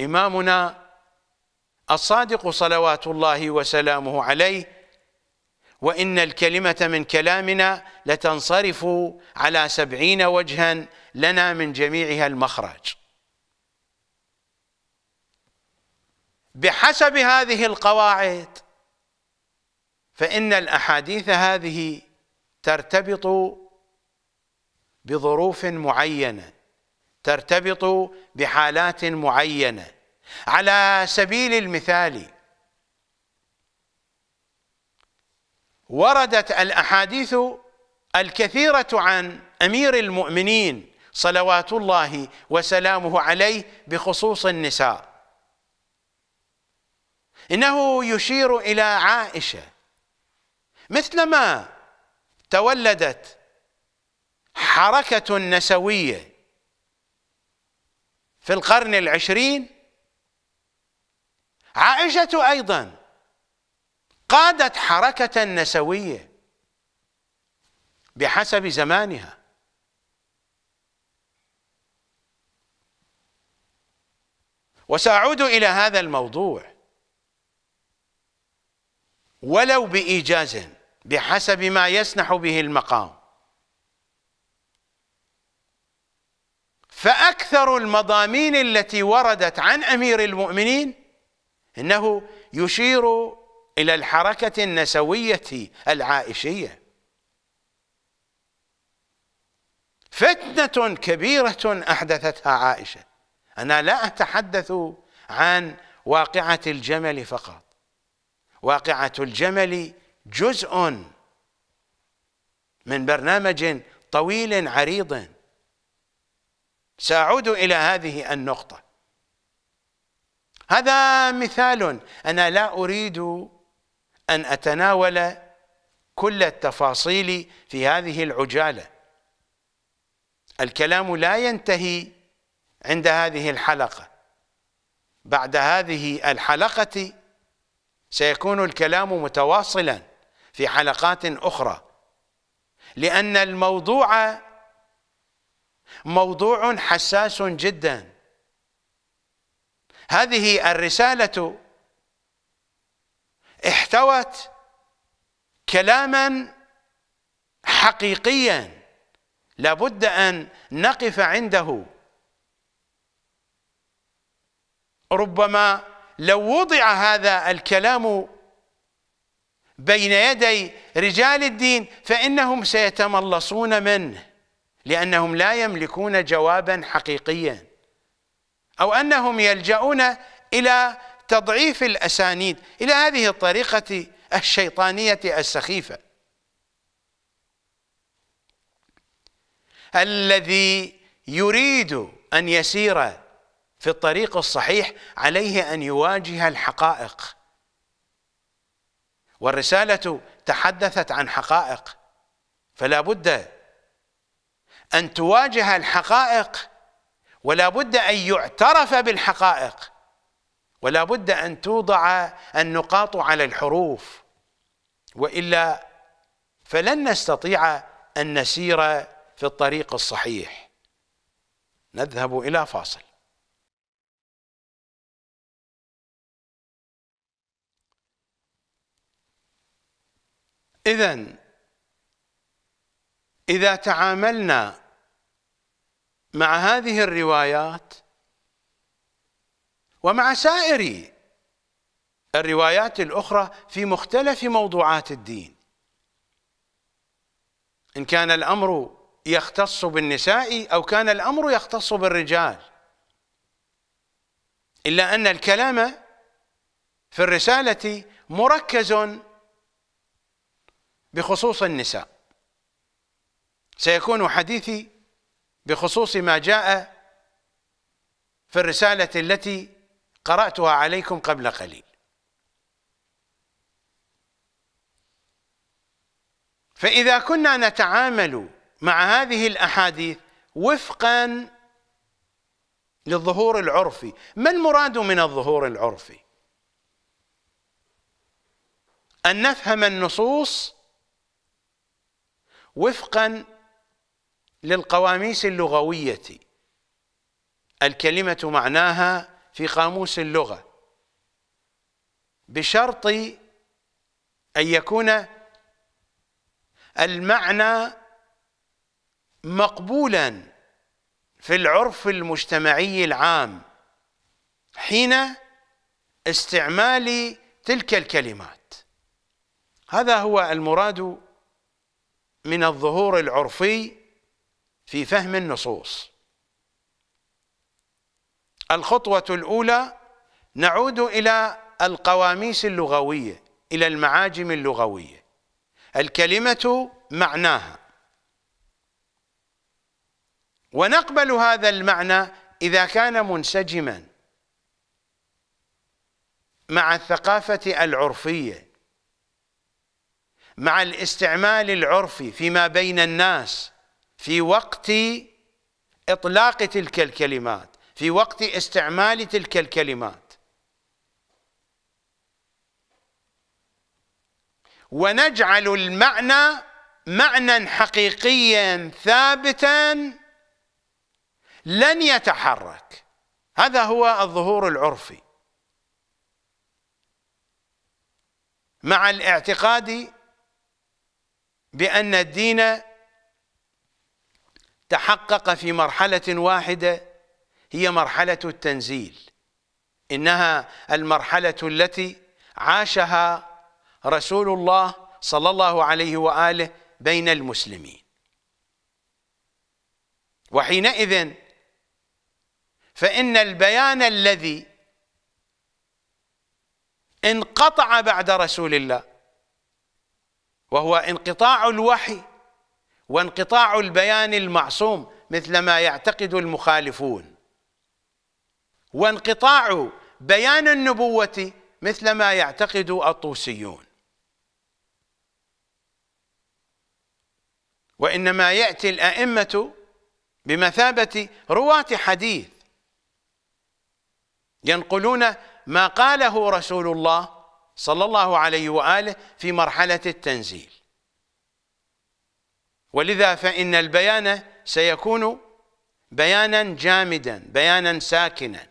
إمامنا الصادق صلوات الله وسلامه عليه وإن الكلمة من كلامنا لتنصرف على سبعين وجها لنا من جميعها المخرج بحسب هذه القواعد فإن الأحاديث هذه ترتبط بظروف معينة ترتبط بحالات معينة على سبيل المثال وردت الاحاديث الكثيره عن امير المؤمنين صلوات الله وسلامه عليه بخصوص النساء انه يشير الى عائشه مثلما تولدت حركه نسويه في القرن العشرين عائشه ايضا قادت حركة نسوية بحسب زمانها وسأعود إلى هذا الموضوع ولو بإيجاز بحسب ما يسنح به المقام فأكثر المضامين التي وردت عن أمير المؤمنين أنه يشير إلى الحركة النسوية العائشية فتنة كبيرة أحدثتها عائشة أنا لا أتحدث عن واقعة الجمل فقط واقعة الجمل جزء من برنامج طويل عريض سأعود إلى هذه النقطة هذا مثال أنا لا أريد أن أتناول كل التفاصيل في هذه العجالة الكلام لا ينتهي عند هذه الحلقة بعد هذه الحلقة سيكون الكلام متواصلا في حلقات أخرى لأن الموضوع موضوع حساس جدا هذه الرسالة احتوت كلاما حقيقيا لابد ان نقف عنده ربما لو وضع هذا الكلام بين يدي رجال الدين فانهم سيتملصون منه لانهم لا يملكون جوابا حقيقيا او انهم يلجؤون الى تضعيف الأسانيد إلى هذه الطريقة الشيطانية السخيفة الذي يريد أن يسير في الطريق الصحيح عليه أن يواجه الحقائق والرسالة تحدثت عن حقائق فلا بد أن تواجه الحقائق ولا بد أن يعترف بالحقائق ولا بد أن توضع النقاط على الحروف وإلا فلن نستطيع أن نسير في الطريق الصحيح نذهب إلى فاصل إذا إذا تعاملنا مع هذه الروايات ومع سائر الروايات الأخرى في مختلف موضوعات الدين إن كان الأمر يختص بالنساء أو كان الأمر يختص بالرجال إلا أن الكلام في الرسالة مركز بخصوص النساء سيكون حديثي بخصوص ما جاء في الرسالة التي قرأتها عليكم قبل قليل فإذا كنا نتعامل مع هذه الأحاديث وفقا للظهور العرفي ما المراد من الظهور العرفي أن نفهم النصوص وفقا للقواميس اللغوية الكلمة معناها في قاموس اللغة بشرط أن يكون المعنى مقبولا في العرف المجتمعي العام حين استعمال تلك الكلمات هذا هو المراد من الظهور العرفي في فهم النصوص الخطوة الأولى نعود إلى القواميس اللغوية إلى المعاجم اللغوية الكلمة معناها ونقبل هذا المعنى إذا كان منسجما مع الثقافة العرفية مع الاستعمال العرفي فيما بين الناس في وقت إطلاق تلك الكلمات في وقت استعمال تلك الكلمات ونجعل المعنى معنى حقيقيا ثابتا لن يتحرك هذا هو الظهور العرفي مع الاعتقاد بأن الدين تحقق في مرحلة واحدة هي مرحلة التنزيل إنها المرحلة التي عاشها رسول الله صلى الله عليه وآله بين المسلمين وحينئذ فإن البيان الذي انقطع بعد رسول الله وهو انقطاع الوحي وانقطاع البيان المعصوم مثل ما يعتقد المخالفون وانقطاع بيان النبوة مثل ما يعتقد الطوسيون وإنما يأتي الأئمة بمثابة رواة حديث ينقلون ما قاله رسول الله صلى الله عليه وآله في مرحلة التنزيل ولذا فإن البيان سيكون بيانا جامدا بيانا ساكنا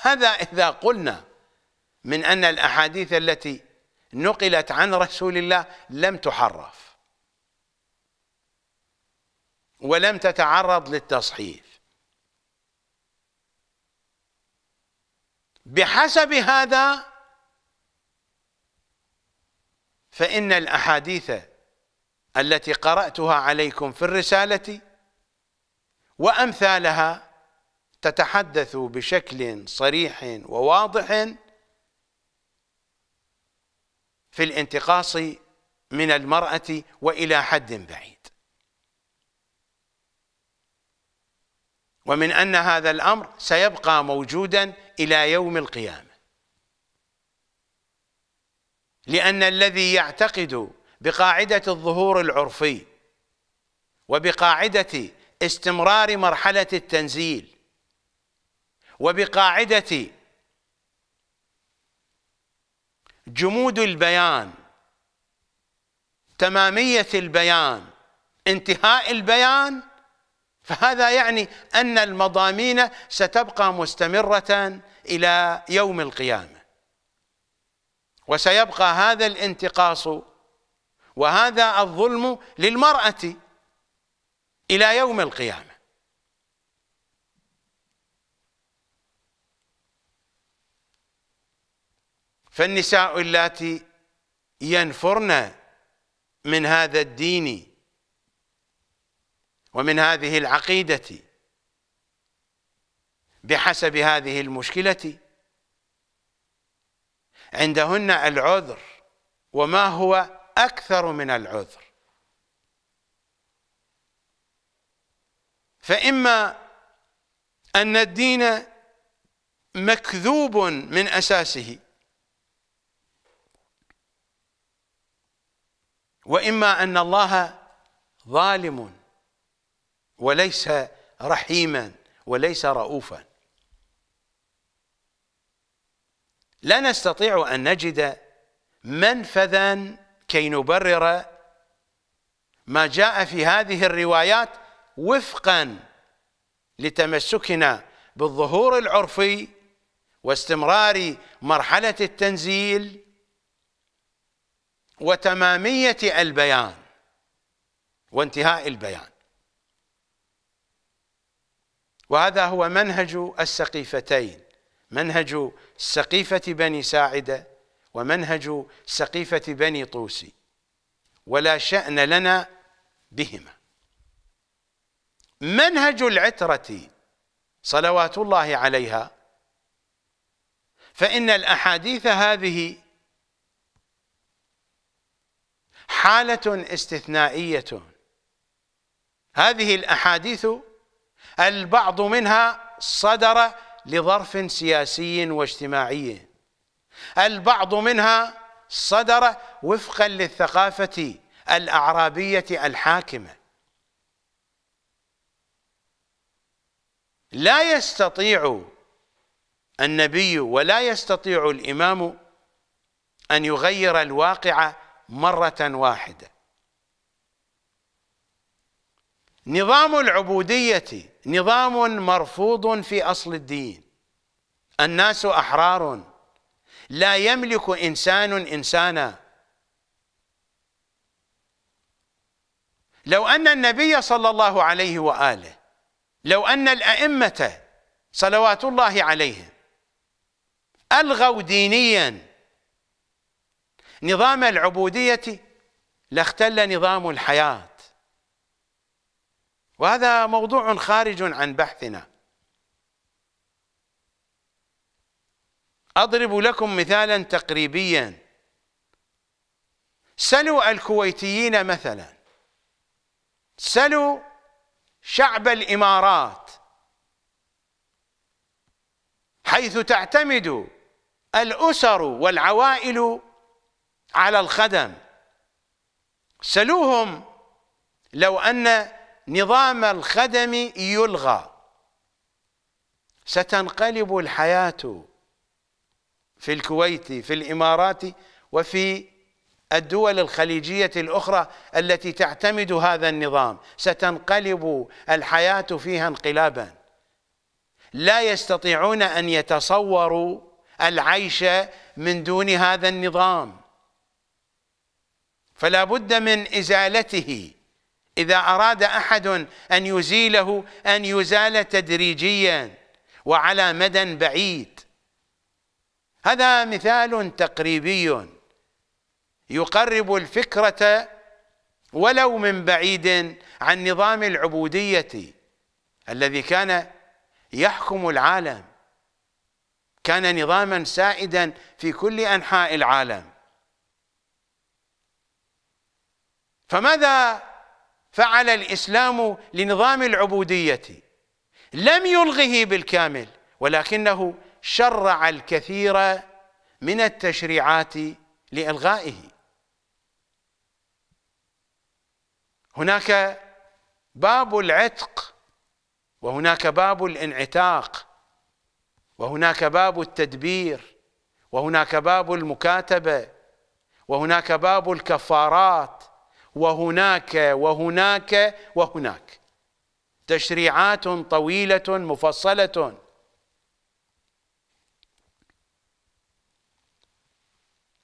هذا إذا قلنا من أن الأحاديث التي نقلت عن رسول الله لم تحرف ولم تتعرض للتصحيف بحسب هذا فإن الأحاديث التي قرأتها عليكم في الرسالة وأمثالها تتحدث بشكل صريح وواضح في الانتقاص من المرأة وإلى حد بعيد ومن أن هذا الأمر سيبقى موجودا إلى يوم القيامة لأن الذي يعتقد بقاعدة الظهور العرفي وبقاعدة استمرار مرحلة التنزيل وبقاعدة جمود البيان تمامية البيان انتهاء البيان فهذا يعني أن المضامين ستبقى مستمرة إلى يوم القيامة وسيبقى هذا الانتقاص وهذا الظلم للمرأة إلى يوم القيامة فالنساء اللاتي ينفرن من هذا الدين ومن هذه العقيدة بحسب هذه المشكلة عندهن العذر وما هو أكثر من العذر فإما أن الدين مكذوب من أساسه واما ان الله ظالم وليس رحيما وليس رؤوفا لا نستطيع ان نجد منفذا كي نبرر ما جاء في هذه الروايات وفقا لتمسكنا بالظهور العرفي واستمرار مرحله التنزيل وتمامية البيان وانتهاء البيان وهذا هو منهج السقيفتين منهج سقيفة بني ساعدة ومنهج سقيفة بني طوسي ولا شأن لنا بهما منهج العترة صلوات الله عليها فإن الأحاديث هذه حالة استثنائية هذه الأحاديث البعض منها صدر لظرف سياسي واجتماعي البعض منها صدر وفقا للثقافة الأعرابية الحاكمة لا يستطيع النبي ولا يستطيع الإمام أن يغير الواقع مرة واحدة نظام العبودية نظام مرفوض في أصل الدين الناس أحرار لا يملك إنسان إنسانا لو أن النبي صلى الله عليه وآله لو أن الأئمة صلوات الله عليهم ألغوا دينياً نظام العبودية لاختل نظام الحياة وهذا موضوع خارج عن بحثنا أضرب لكم مثالا تقريبيا سلوا الكويتيين مثلا سلوا شعب الإمارات حيث تعتمد الأسر والعوائل على الخدم سلوهم لو أن نظام الخدم يلغى ستنقلب الحياة في الكويت في الإمارات وفي الدول الخليجية الأخرى التي تعتمد هذا النظام ستنقلب الحياة فيها انقلابا لا يستطيعون أن يتصوروا العيش من دون هذا النظام فلا بد من ازالته اذا اراد احد ان يزيله ان يزال تدريجيا وعلى مدى بعيد هذا مثال تقريبي يقرب الفكره ولو من بعيد عن نظام العبوديه الذي كان يحكم العالم كان نظاما سائدا في كل انحاء العالم فماذا فعل الإسلام لنظام العبودية لم يلغه بالكامل ولكنه شرع الكثير من التشريعات لإلغائه هناك باب العتق وهناك باب الانعتاق وهناك باب التدبير وهناك باب المكاتبه وهناك باب الكفارات وهناك وهناك وهناك تشريعات طويلة مفصلة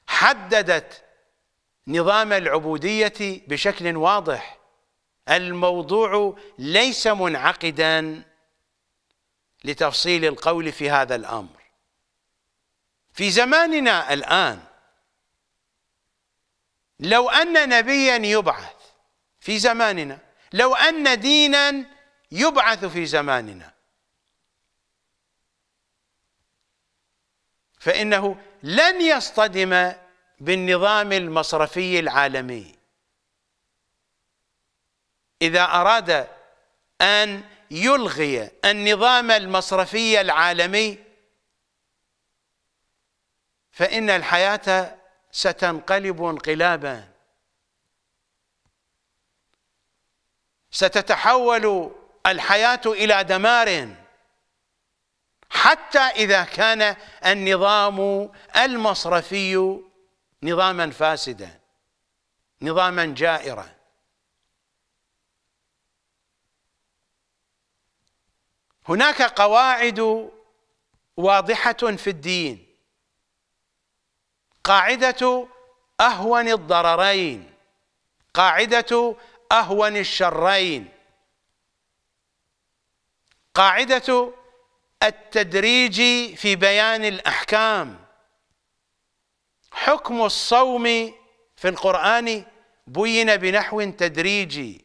حددت نظام العبودية بشكل واضح الموضوع ليس منعقدا لتفصيل القول في هذا الأمر في زماننا الآن لو أن نبيا يبعث في زماننا لو أن دينا يبعث في زماننا فإنه لن يصطدم بالنظام المصرفي العالمي إذا أراد أن يلغي النظام المصرفي العالمي فإن الحياة ستنقلب انقلابا ستتحول الحياة إلى دمار حتى إذا كان النظام المصرفي نظاما فاسدا نظاما جائرا هناك قواعد واضحة في الدين قاعدة أهون الضررين قاعدة أهون الشرين قاعدة التدريج في بيان الأحكام حكم الصوم في القرآن بين بنحو تدريجي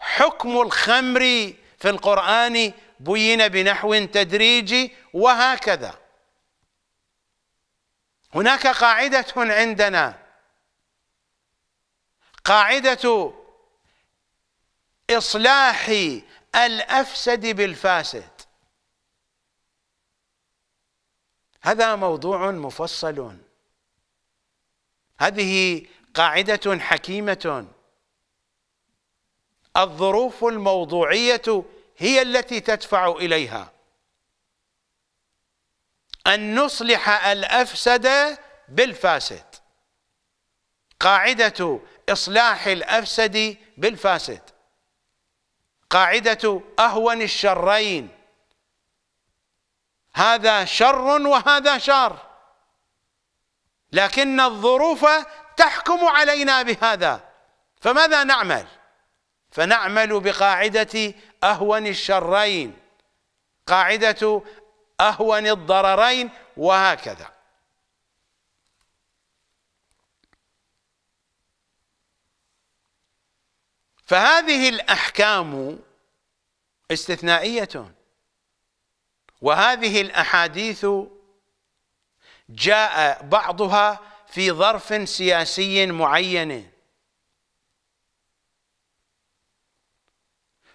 حكم الخمر في القرآن بين بنحو تدريجي وهكذا هناك قاعدة عندنا قاعدة إصلاح الأفسد بالفاسد هذا موضوع مفصل هذه قاعدة حكيمة الظروف الموضوعية هي التي تدفع إليها أن نصلح الأفسد بالفاسد قاعدة إصلاح الأفسد بالفاسد قاعدة أهون الشرين هذا شر وهذا شر لكن الظروف تحكم علينا بهذا فماذا نعمل فنعمل بقاعدة أهون الشرين قاعدة أهون الضررين وهكذا فهذه الأحكام استثنائية وهذه الأحاديث جاء بعضها في ظرف سياسي معين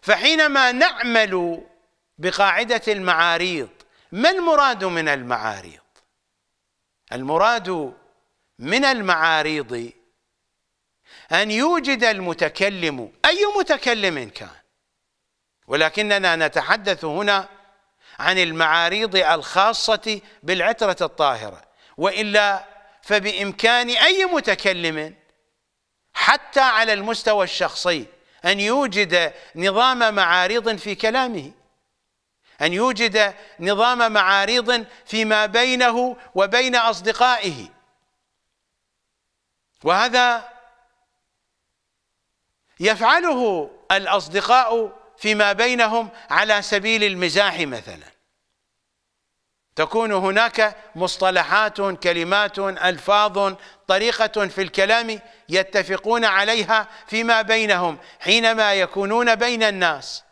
فحينما نعمل بقاعدة المعاريض ما المراد من المعاريض المراد من المعاريض أن يوجد المتكلم أي متكلم كان ولكننا نتحدث هنا عن المعاريض الخاصة بالعترة الطاهرة وإلا فبإمكان أي متكلم حتى على المستوى الشخصي أن يوجد نظام معاريض في كلامه أن يوجد نظام معاريض فيما بينه وبين أصدقائه وهذا يفعله الأصدقاء فيما بينهم على سبيل المزاح مثلا تكون هناك مصطلحات كلمات ألفاظ طريقة في الكلام يتفقون عليها فيما بينهم حينما يكونون بين الناس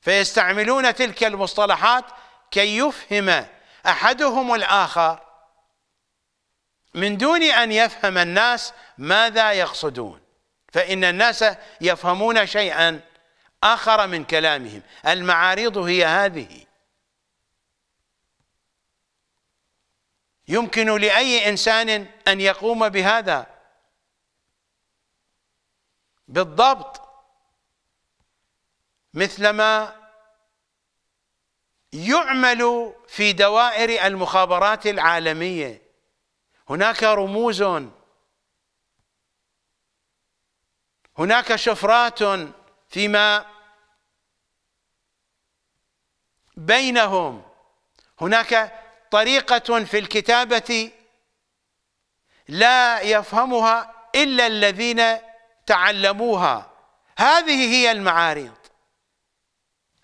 فيستعملون تلك المصطلحات كي يفهم احدهم الاخر من دون ان يفهم الناس ماذا يقصدون فان الناس يفهمون شيئا اخر من كلامهم المعارض هي هذه يمكن لاي انسان ان يقوم بهذا بالضبط مثلما يعمل في دوائر المخابرات العالميه هناك رموز هناك شفرات فيما بينهم هناك طريقه في الكتابه لا يفهمها الا الذين تعلموها هذه هي المعارض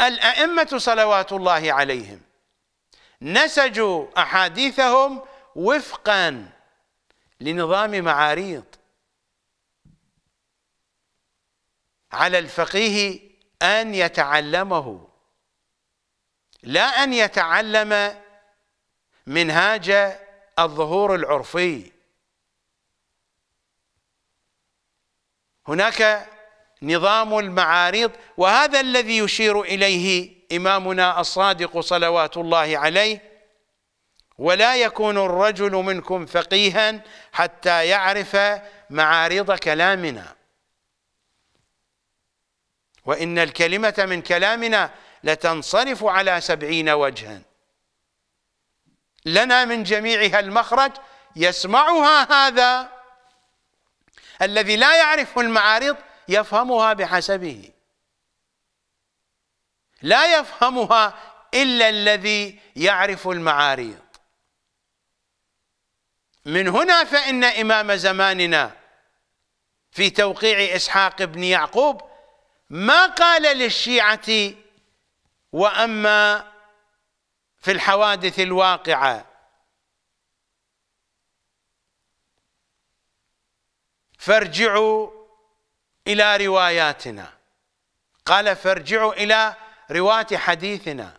الأئمة صلوات الله عليهم نسجوا أحاديثهم وفقا لنظام معاريض على الفقيه أن يتعلمه لا أن يتعلم منهاج الظهور العرفي هناك نظام المعاريض وهذا الذي يشير إليه إمامنا الصادق صلوات الله عليه ولا يكون الرجل منكم فقيها حتى يعرف معارض كلامنا وإن الكلمة من كلامنا لتنصرف على سبعين وجها لنا من جميعها المخرج يسمعها هذا الذي لا يعرف المعارض يفهمها بحسبه لا يفهمها إلا الذي يعرف المعاريض من هنا فإن إمام زماننا في توقيع إسحاق بن يعقوب ما قال للشيعة وأما في الحوادث الواقعة فارجعوا إلى رواياتنا قال فارجعوا إلى رواة حديثنا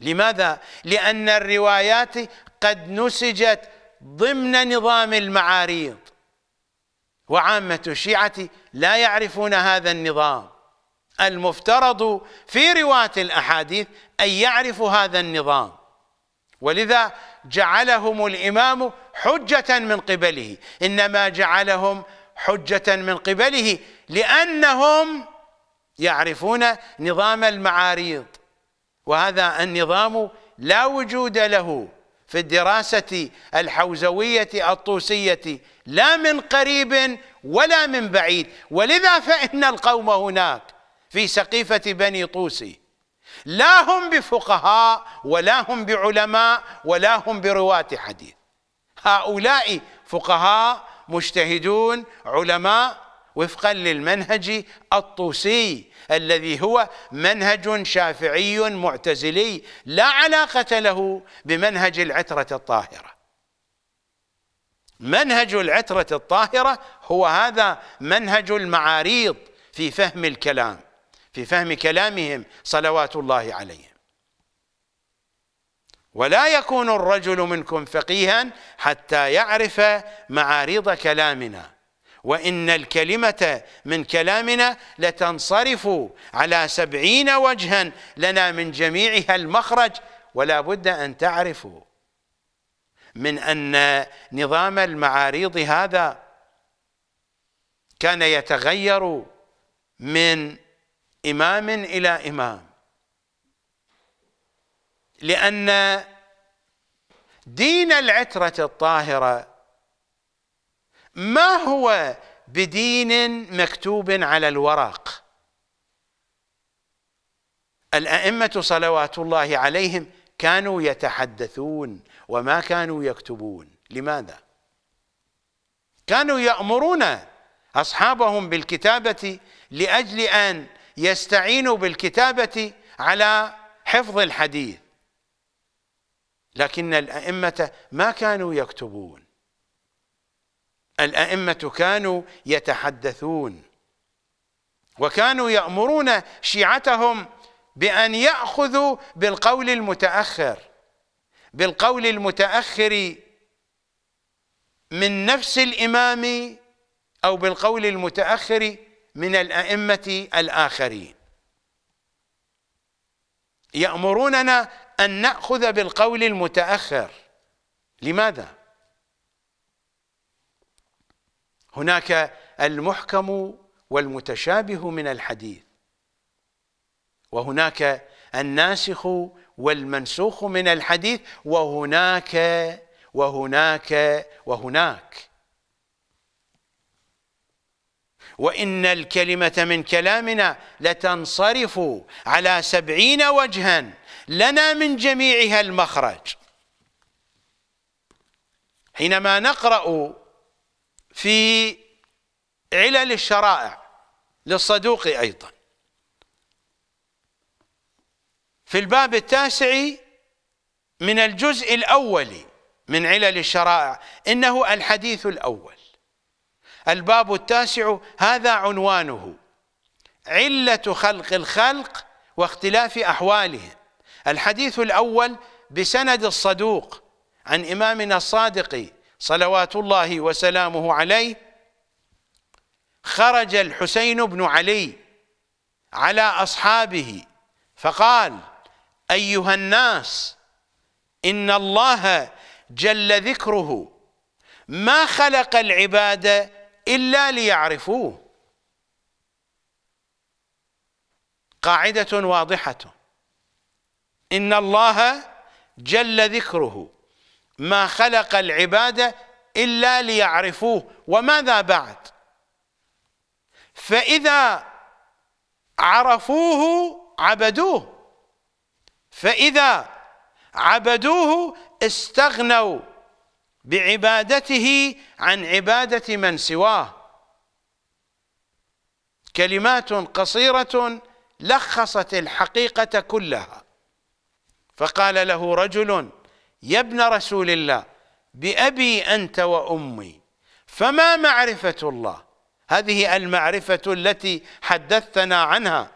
لماذا؟ لأن الروايات قد نسجت ضمن نظام المعاريض وعامة الشيعة لا يعرفون هذا النظام المفترض في رواة الأحاديث أن يعرفوا هذا النظام ولذا جعلهم الإمام حجة من قبله إنما جعلهم حجة من قبله لأنهم يعرفون نظام المعاريض وهذا النظام لا وجود له في الدراسة الحوزوية الطوسية لا من قريب ولا من بعيد ولذا فإن القوم هناك في سقيفة بني طوسي لا هم بفقهاء ولا هم بعلماء ولا هم برواة حديث هؤلاء فقهاء مجتهدون علماء وفقا للمنهج الطوسي الذي هو منهج شافعي معتزلي لا علاقة له بمنهج العترة الطاهرة منهج العترة الطاهرة هو هذا منهج المعاريض في فهم الكلام في فهم كلامهم صلوات الله عليهم ولا يكون الرجل منكم فقيها حتى يعرف معارض كلامنا وإن الكلمة من كلامنا لتنصرف على سبعين وجها لنا من جميعها المخرج ولا بد أن تعرفوا من أن نظام المعاريض هذا كان يتغير من إمام إلى إمام لأن دين العترة الطاهرة ما هو بدين مكتوب على الورق الأئمة صلوات الله عليهم كانوا يتحدثون وما كانوا يكتبون لماذا؟ كانوا يأمرون أصحابهم بالكتابة لأجل أن يستعينوا بالكتابة على حفظ الحديث لكن الأئمة ما كانوا يكتبون الأئمة كانوا يتحدثون وكانوا يأمرون شيعتهم بأن يأخذوا بالقول المتأخر بالقول المتأخر من نفس الإمام أو بالقول المتأخر من الأئمة الآخرين يأمروننا أن نأخذ بالقول المتأخر لماذا؟ هناك المحكم والمتشابه من الحديث وهناك الناسخ والمنسوخ من الحديث وهناك وهناك وهناك وإن الكلمة من كلامنا لتنصرف على سبعين وجهاً لنا من جميعها المخرج حينما نقرأ في علل الشرائع للصدوق أيضا في الباب التاسع من الجزء الأول من علل الشرائع إنه الحديث الأول الباب التاسع هذا عنوانه علة خلق الخلق واختلاف أحوالهم الحديث الأول بسند الصدوق عن إمامنا الصادق صلوات الله وسلامه عليه خرج الحسين بن علي على أصحابه فقال أيها الناس إن الله جل ذكره ما خلق العباد إلا ليعرفوه قاعدة واضحة إن الله جل ذكره ما خلق العبادة إلا ليعرفوه وماذا بعد فإذا عرفوه عبدوه فإذا عبدوه استغنوا بعبادته عن عبادة من سواه كلمات قصيرة لخصت الحقيقة كلها فقال له رجل يا ابن رسول الله بأبي أنت وأمي فما معرفة الله هذه المعرفة التي حدثتنا عنها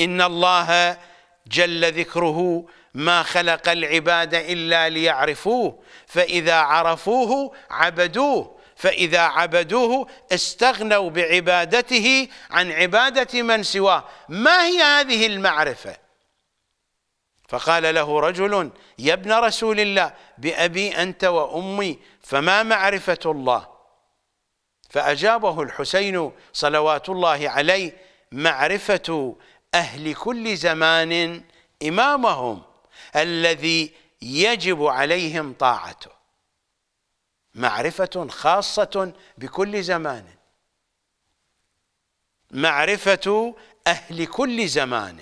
إن الله جل ذكره ما خلق العباد إلا ليعرفوه فإذا عرفوه عبدوه فإذا عبدوه استغنوا بعبادته عن عبادة من سواه ما هي هذه المعرفة فقال له رجل يا ابن رسول الله بأبي أنت وأمي فما معرفة الله فأجابه الحسين صلوات الله عليه معرفة أهل كل زمان إمامهم الذي يجب عليهم طاعته معرفة خاصة بكل زمان معرفة أهل كل زمان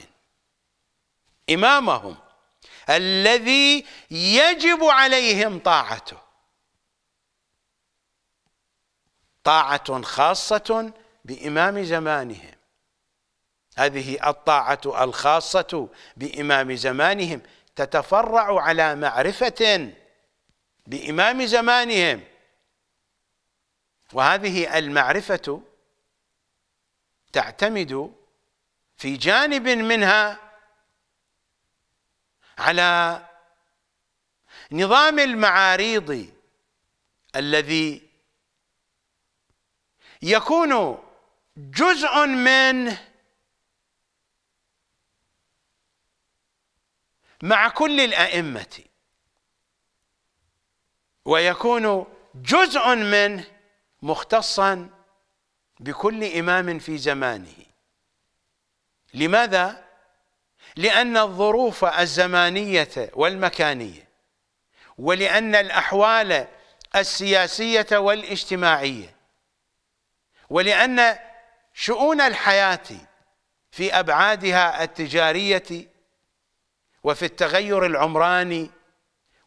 إمامهم الذي يجب عليهم طاعته طاعة خاصة بإمام زمانهم هذه الطاعة الخاصة بإمام زمانهم تتفرع على معرفة بإمام زمانهم وهذه المعرفة تعتمد في جانب منها على نظام المعاريض الذي يكون جزء منه مع كل الأئمة ويكون جزء منه مختصا بكل إمام في زمانه لماذا؟ لأن الظروف الزمانية والمكانية ولأن الأحوال السياسية والاجتماعية ولأن شؤون الحياة في أبعادها التجارية وفي التغير العمراني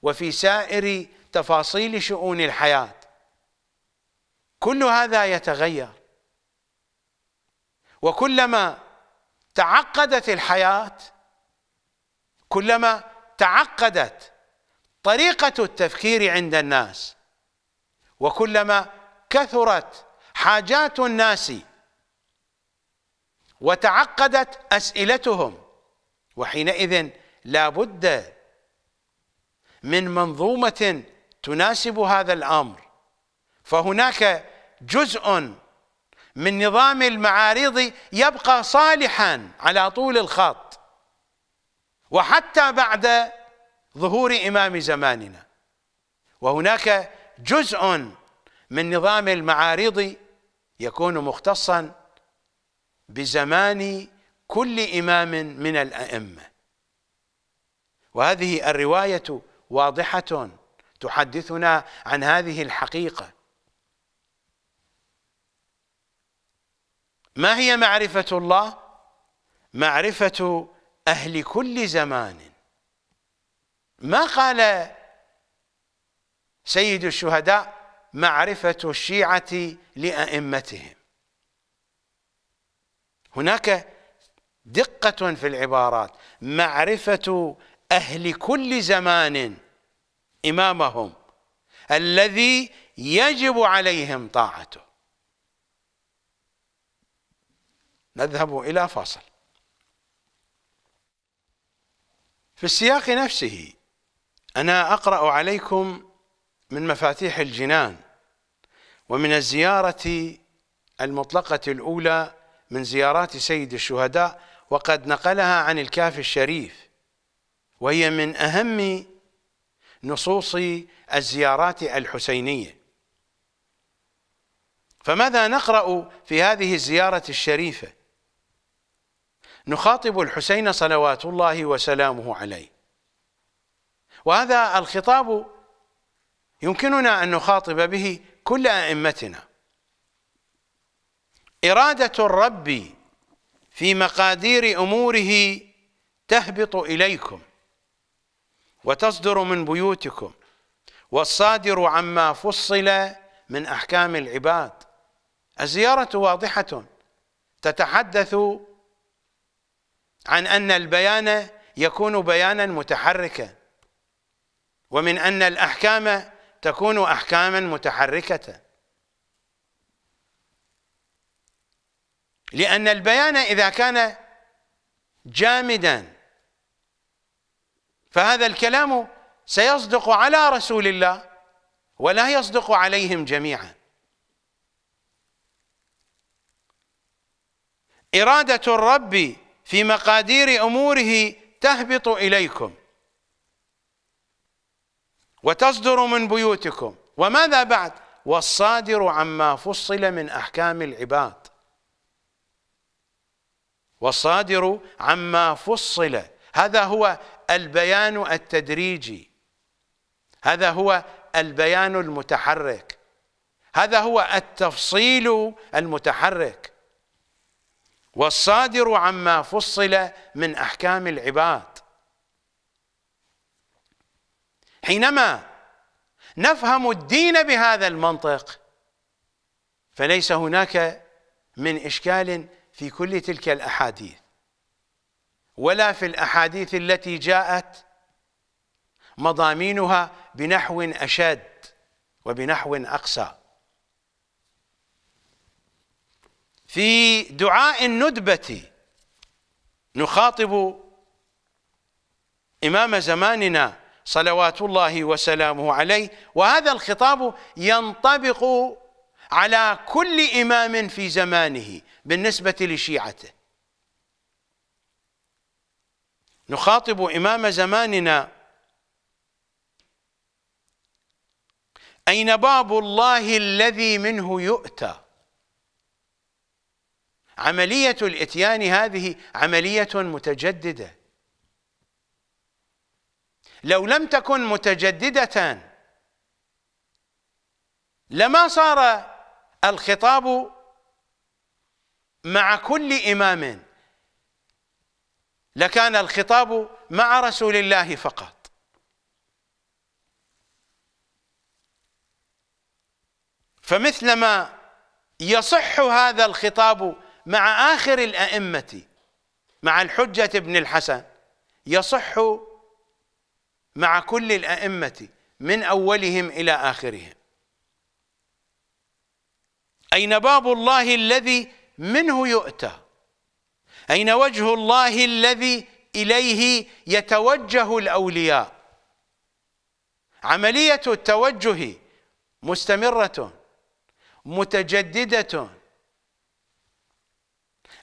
وفي سائر تفاصيل شؤون الحياة كل هذا يتغير وكلما تعقدت الحياه كلما تعقدت طريقة التفكير عند الناس وكلما كثرت حاجات الناس وتعقدت أسئلتهم وحينئذ لا بد من منظومة تناسب هذا الأمر فهناك جزء من نظام المعارض يبقى صالحا على طول الخط وحتى بعد ظهور إمام زماننا وهناك جزء من نظام المعارض يكون مختصا بزمان كل إمام من الأئمة وهذه الرواية واضحة تحدثنا عن هذه الحقيقة ما هي معرفة الله؟ معرفة أهل كل زمان ما قال سيد الشهداء معرفة الشيعة لأئمتهم هناك دقة في العبارات معرفة أهل كل زمان إمامهم الذي يجب عليهم طاعته نذهب إلى فاصل في السياق نفسه أنا أقرأ عليكم من مفاتيح الجنان ومن الزيارة المطلقة الأولى من زيارات سيد الشهداء وقد نقلها عن الكاف الشريف وهي من أهم نصوص الزيارات الحسينية فماذا نقرأ في هذه الزيارة الشريفة نخاطب الحسين صلوات الله وسلامه عليه وهذا الخطاب يمكننا أن نخاطب به كل أئمتنا إرادة الرب في مقادير أموره تهبط إليكم وتصدر من بيوتكم والصادر عما فصل من أحكام العباد الزيارة واضحة تتحدث عن أن البيان يكون بيانا متحركا ومن أن الأحكام تكون أحكاما متحركة لأن البيان إذا كان جامدا فهذا الكلام سيصدق على رسول الله ولا يصدق عليهم جميعا إرادة الرب في مقادير اموره تهبط اليكم وتصدر من بيوتكم وماذا بعد والصادر عما فصل من احكام العباد والصادر عما فصل هذا هو البيان التدريجي هذا هو البيان المتحرك هذا هو التفصيل المتحرك والصادر عما فصل من أحكام العباد حينما نفهم الدين بهذا المنطق فليس هناك من إشكال في كل تلك الأحاديث ولا في الأحاديث التي جاءت مضامينها بنحو أشد وبنحو أقسى في دعاء الندبة نخاطب إمام زماننا صلوات الله وسلامه عليه وهذا الخطاب ينطبق على كل إمام في زمانه بالنسبة لشيعته نخاطب إمام زماننا أين باب الله الذي منه يؤتى عملية الإتيان هذه عملية متجددة لو لم تكن متجددة لما صار الخطاب مع كل إمام لكان الخطاب مع رسول الله فقط فمثلما يصح هذا الخطاب مع آخر الأئمة مع الحجة ابن الحسن يصح مع كل الأئمة من أولهم إلى آخرهم أين باب الله الذي منه يؤتى أين وجه الله الذي إليه يتوجه الأولياء عملية التوجه مستمرة متجددة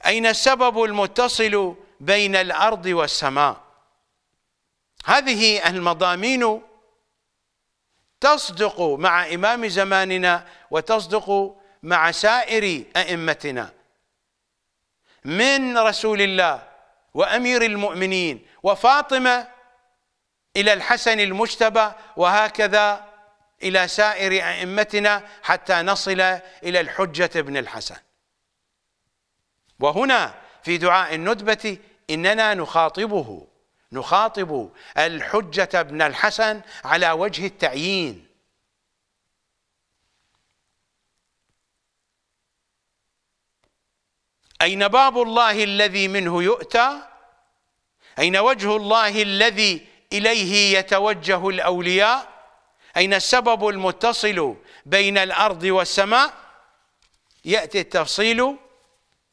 أين السبب المتصل بين الأرض والسماء هذه المضامين تصدق مع إمام زماننا وتصدق مع سائر أئمتنا من رسول الله وأمير المؤمنين وفاطمة إلى الحسن المجتبى وهكذا إلى سائر أئمتنا حتى نصل إلى الحجة ابن الحسن وهنا في دعاء الندبة إننا نخاطبه نخاطب الحجة ابن الحسن على وجه التعيين أين باب الله الذي منه يؤتى أين وجه الله الذي إليه يتوجه الأولياء أين السبب المتصل بين الأرض والسماء يأتي التفصيل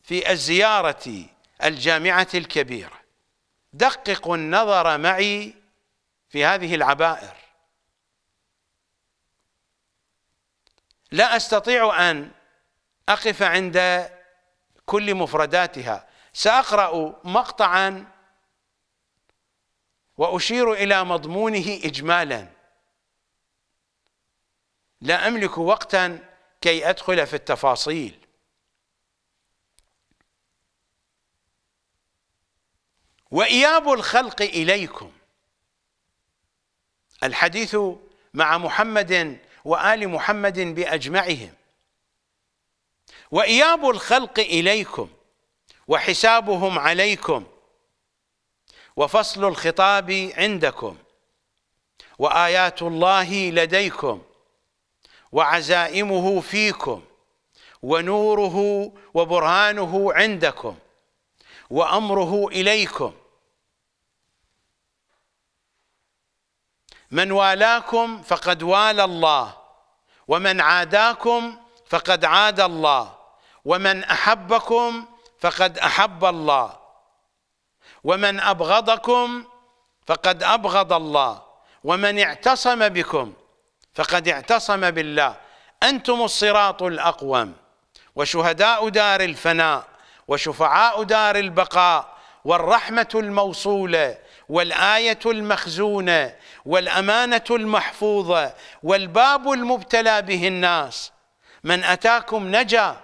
في الزيارة الجامعة الكبيرة دققوا النظر معي في هذه العبائر لا أستطيع أن أقف عند كل مفرداتها سأقرأ مقطعا وأشير إلى مضمونه إجمالا لا أملك وقتا كي أدخل في التفاصيل وإياب الخلق إليكم الحديث مع محمد وآل محمد بأجمعهم وإياب الخلق إليكم وحسابهم عليكم وفصل الخطاب عندكم وآيات الله لديكم وعزائمه فيكم ونوره وبرهانه عندكم وامره اليكم من والاكم فقد والى الله ومن عاداكم فقد عاد الله ومن احبكم فقد احب الله ومن ابغضكم فقد ابغض الله ومن اعتصم بكم فقد اعتصم بالله انتم الصراط الاقوم وشهداء دار الفناء وشفعاء دار البقاء والرحمة الموصولة والآية المخزونة والأمانة المحفوظة والباب المبتلى به الناس من أتاكم نجا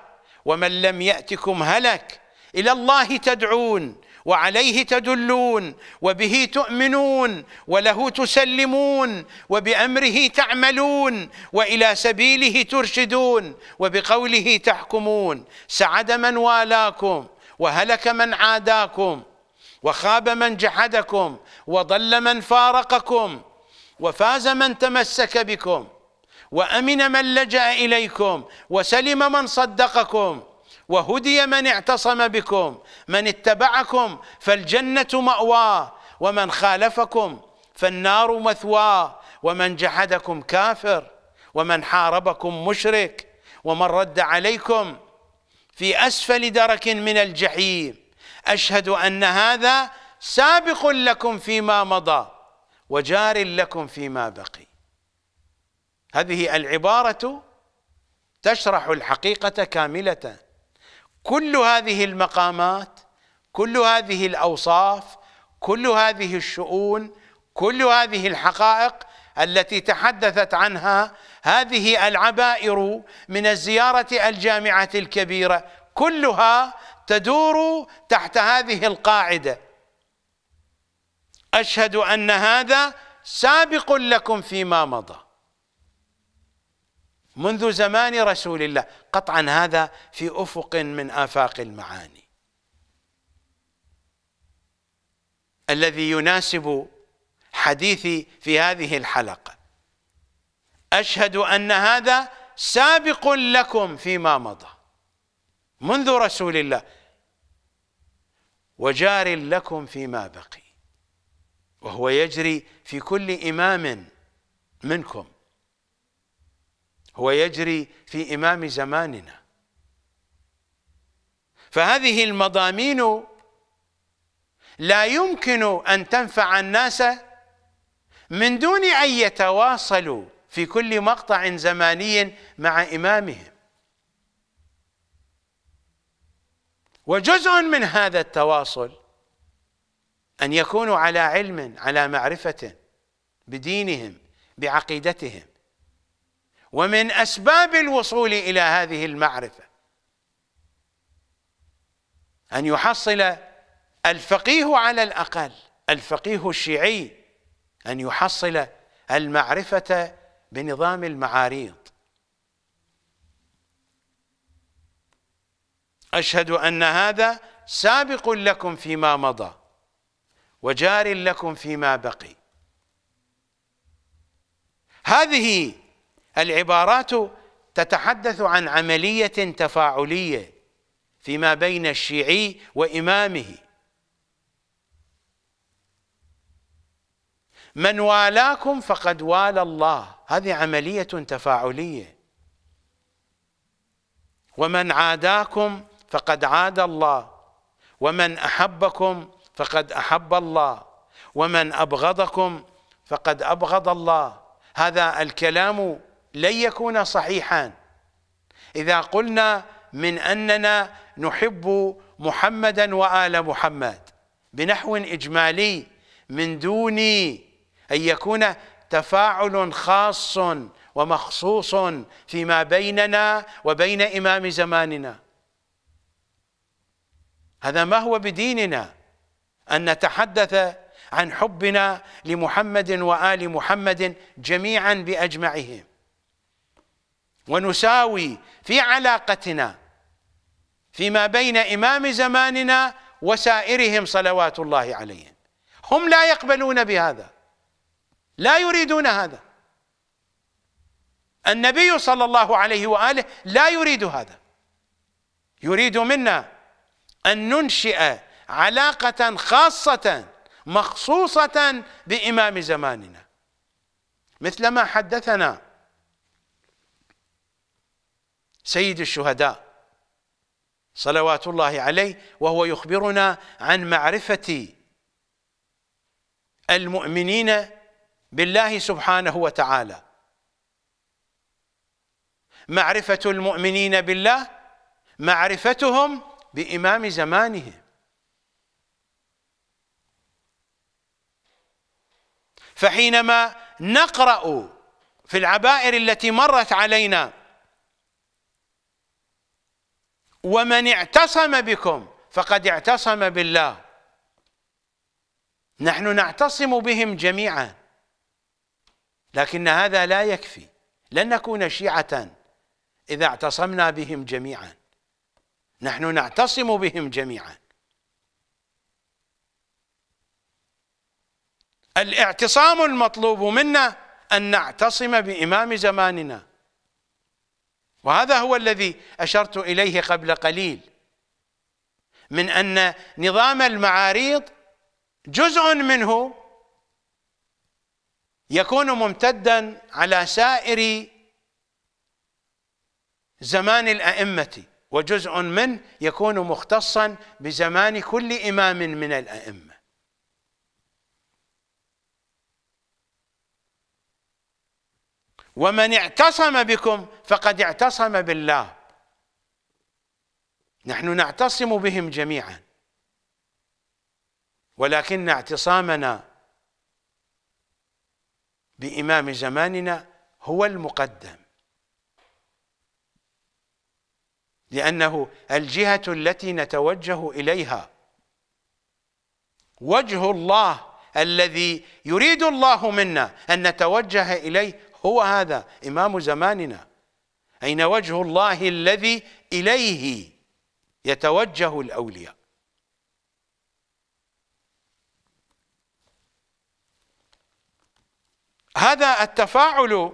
ومن لم يأتكم هلك إلى الله تدعون وعليه تدلون وبه تؤمنون وله تسلمون وبامره تعملون والى سبيله ترشدون وبقوله تحكمون سعد من والاكم وهلك من عاداكم وخاب من جحدكم وضل من فارقكم وفاز من تمسك بكم وامن من لجا اليكم وسلم من صدقكم وهدي من اعتصم بكم من اتبعكم فالجنة مأواه ومن خالفكم فالنار مثواه ومن جحدكم كافر ومن حاربكم مشرك ومن رد عليكم في أسفل درك من الجحيم أشهد أن هذا سابق لكم فيما مضى وجار لكم فيما بقي هذه العبارة تشرح الحقيقة كاملة كل هذه المقامات كل هذه الاوصاف كل هذه الشؤون كل هذه الحقائق التي تحدثت عنها هذه العبائر من الزياره الجامعه الكبيره كلها تدور تحت هذه القاعده اشهد ان هذا سابق لكم فيما مضى منذ زمان رسول الله قطعا هذا في أفق من آفاق المعاني الذي يناسب حديثي في هذه الحلقة أشهد أن هذا سابق لكم فيما مضى منذ رسول الله وجار لكم فيما بقي وهو يجري في كل إمام منكم هو يجري في إمام زماننا فهذه المضامين لا يمكن أن تنفع الناس من دون أن يتواصلوا في كل مقطع زماني مع إمامهم وجزء من هذا التواصل أن يكونوا على علم على معرفة بدينهم بعقيدتهم ومن أسباب الوصول إلى هذه المعرفة أن يحصل الفقيه على الأقل الفقيه الشيعي أن يحصل المعرفة بنظام المعاريض أشهد أن هذا سابق لكم فيما مضى وجار لكم فيما بقي هذه العبارات تتحدث عن عملية تفاعلية فيما بين الشيعي وإمامه من والاكم فقد والى الله هذه عملية تفاعلية ومن عاداكم فقد عاد الله ومن أحبكم فقد أحب الله ومن أبغضكم فقد أبغض الله هذا الكلام لن يكون صحيحا إذا قلنا من أننا نحب محمدا وآل محمد بنحو إجمالي من دون أن يكون تفاعل خاص ومخصوص فيما بيننا وبين إمام زماننا هذا ما هو بديننا أن نتحدث عن حبنا لمحمد وآل محمد جميعا بأجمعهم ونساوي في علاقتنا فيما بين إمام زماننا وسائرهم صلوات الله عليهم هم لا يقبلون بهذا لا يريدون هذا النبي صلى الله عليه وآله لا يريد هذا يريد منا أن ننشئ علاقة خاصة مخصوصة بإمام زماننا مثلما حدثنا سيد الشهداء صلوات الله عليه وهو يخبرنا عن معرفة المؤمنين بالله سبحانه وتعالى معرفة المؤمنين بالله معرفتهم بإمام زمانهم فحينما نقرأ في العبائر التي مرت علينا ومن اعتصم بكم فقد اعتصم بالله نحن نعتصم بهم جميعا لكن هذا لا يكفي لن نكون شيعة إذا اعتصمنا بهم جميعا نحن نعتصم بهم جميعا الاعتصام المطلوب منا أن نعتصم بإمام زماننا وهذا هو الذي اشرت اليه قبل قليل من ان نظام المعاريض جزء منه يكون ممتدا على سائر زمان الائمه وجزء منه يكون مختصا بزمان كل امام من الائمه ومن اعتصم بكم فقد اعتصم بالله نحن نعتصم بهم جميعا ولكن اعتصامنا بإمام زماننا هو المقدم لأنه الجهة التي نتوجه إليها وجه الله الذي يريد الله منا أن نتوجه إليه هو هذا إمام زماننا أين وجه الله الذي إليه يتوجه الأولياء هذا التفاعل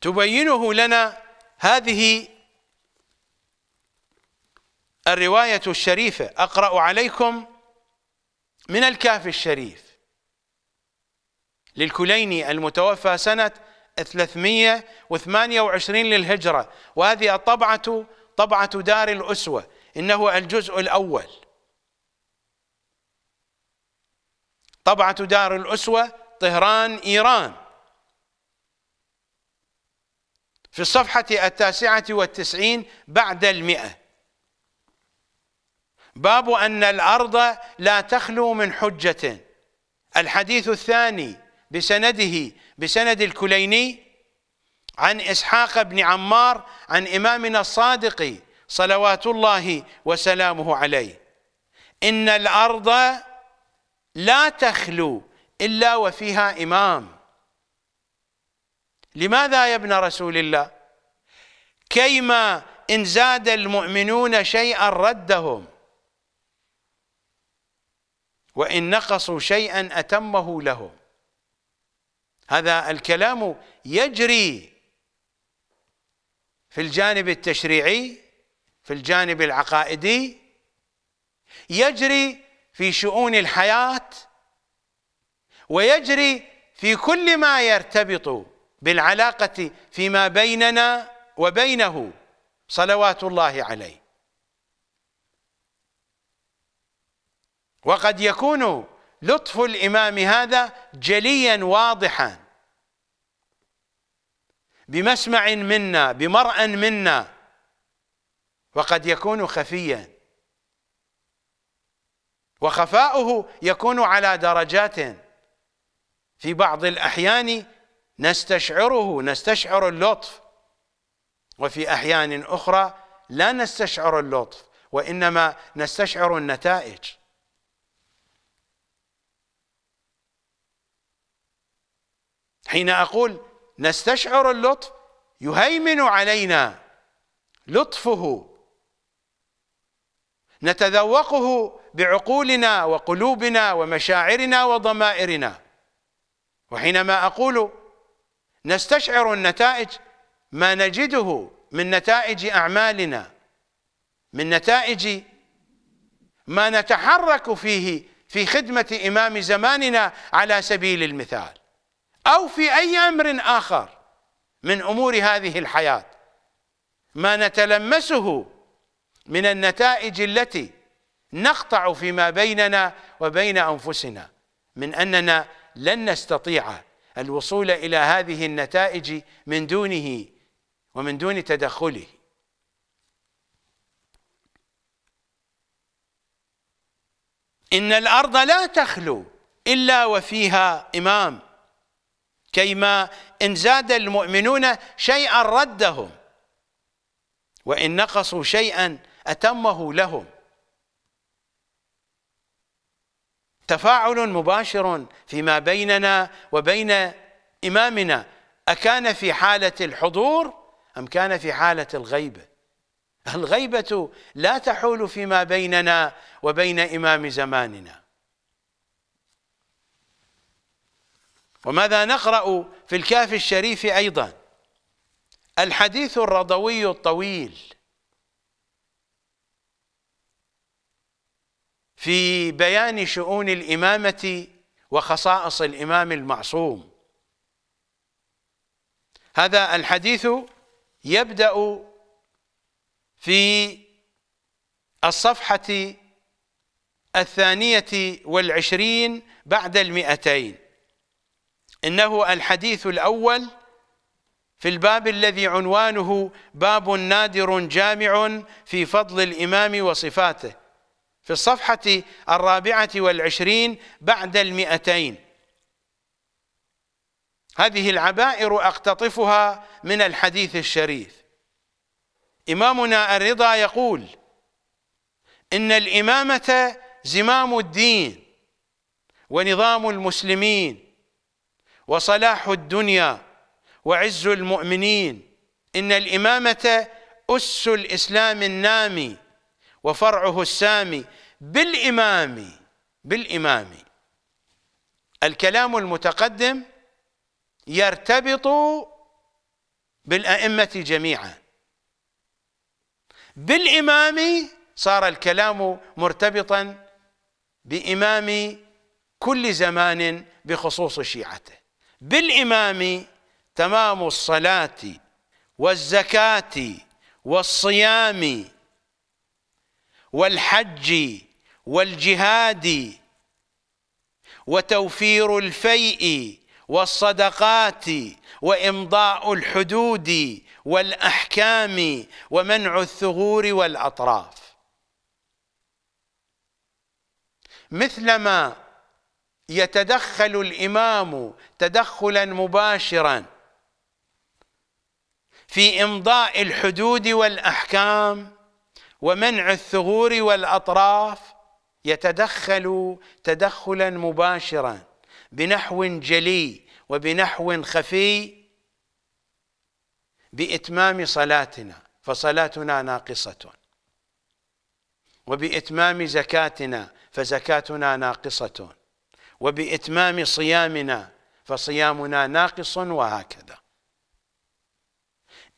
تبينه لنا هذه الرواية الشريفة أقرأ عليكم من الكاف الشريف للكليني المتوفى سنة 328 للهجرة وهذه الطبعة طبعة دار الأسوة إنه الجزء الأول طبعة دار الأسوة طهران إيران في الصفحة التاسعة والتسعين بعد المئة باب أن الأرض لا تخلو من حجة الحديث الثاني بسنده بسند الكليني عن إسحاق بن عمار عن إمامنا الصادق صلوات الله وسلامه عليه إن الأرض لا تخلو إلا وفيها إمام لماذا يا ابن رسول الله كيما إن زاد المؤمنون شيئا ردهم وإن نقصوا شيئا أتمه لهم هذا الكلام يجري في الجانب التشريعي في الجانب العقائدي يجري في شؤون الحياة ويجري في كل ما يرتبط بالعلاقة فيما بيننا وبينه صلوات الله عليه وقد يكون لطف الإمام هذا جليا واضحا بمسمع منا بمرأ منا وقد يكون خفيا وخفاؤه يكون على درجات في بعض الأحيان نستشعره نستشعر اللطف وفي أحيان أخرى لا نستشعر اللطف وإنما نستشعر النتائج حين أقول نستشعر اللطف يهيمن علينا لطفه نتذوقه بعقولنا وقلوبنا ومشاعرنا وضمائرنا وحينما أقول نستشعر النتائج ما نجده من نتائج أعمالنا من نتائج ما نتحرك فيه في خدمة إمام زماننا على سبيل المثال أو في أي أمر آخر من أمور هذه الحياة ما نتلمسه من النتائج التي نقطع فيما بيننا وبين أنفسنا من أننا لن نستطيع الوصول إلى هذه النتائج من دونه ومن دون تدخله إن الأرض لا تخلو إلا وفيها إمام كيما إن زاد المؤمنون شيئا ردهم وإن نقصوا شيئا أتمه لهم تفاعل مباشر فيما بيننا وبين إمامنا أكان في حالة الحضور أم كان في حالة الغيبة الغيبة لا تحول فيما بيننا وبين إمام زماننا وماذا نقرأ في الكاف الشريف أيضا الحديث الرضوي الطويل في بيان شؤون الإمامة وخصائص الإمام المعصوم هذا الحديث يبدأ في الصفحة الثانية والعشرين بعد المئتين إنه الحديث الأول في الباب الذي عنوانه باب نادر جامع في فضل الإمام وصفاته في الصفحة الرابعة والعشرين بعد المئتين هذه العبائر أقتطفها من الحديث الشريف إمامنا الرضا يقول إن الإمامة زمام الدين ونظام المسلمين وصلاح الدنيا وعز المؤمنين إن الإمامة أس الإسلام النامي وفرعه السامي بالإمام بالإمام الكلام المتقدم يرتبط بالأئمة جميعا بالإمام صار الكلام مرتبطا بإمام كل زمان بخصوص شيعته بالإمام تمام الصلاة والزكاة والصيام والحج والجهاد وتوفير الفيء والصدقات وامضاء الحدود والاحكام ومنع الثغور والاطراف مثلما يتدخل الامام تدخلا مباشرا في امضاء الحدود والاحكام ومنع الثغور والاطراف يتدخل تدخلا مباشرا بنحو جلي وبنحو خفي باتمام صلاتنا فصلاتنا ناقصه وباتمام زكاتنا فزكاتنا ناقصه وبإتمام صيامنا فصيامنا ناقص وهكذا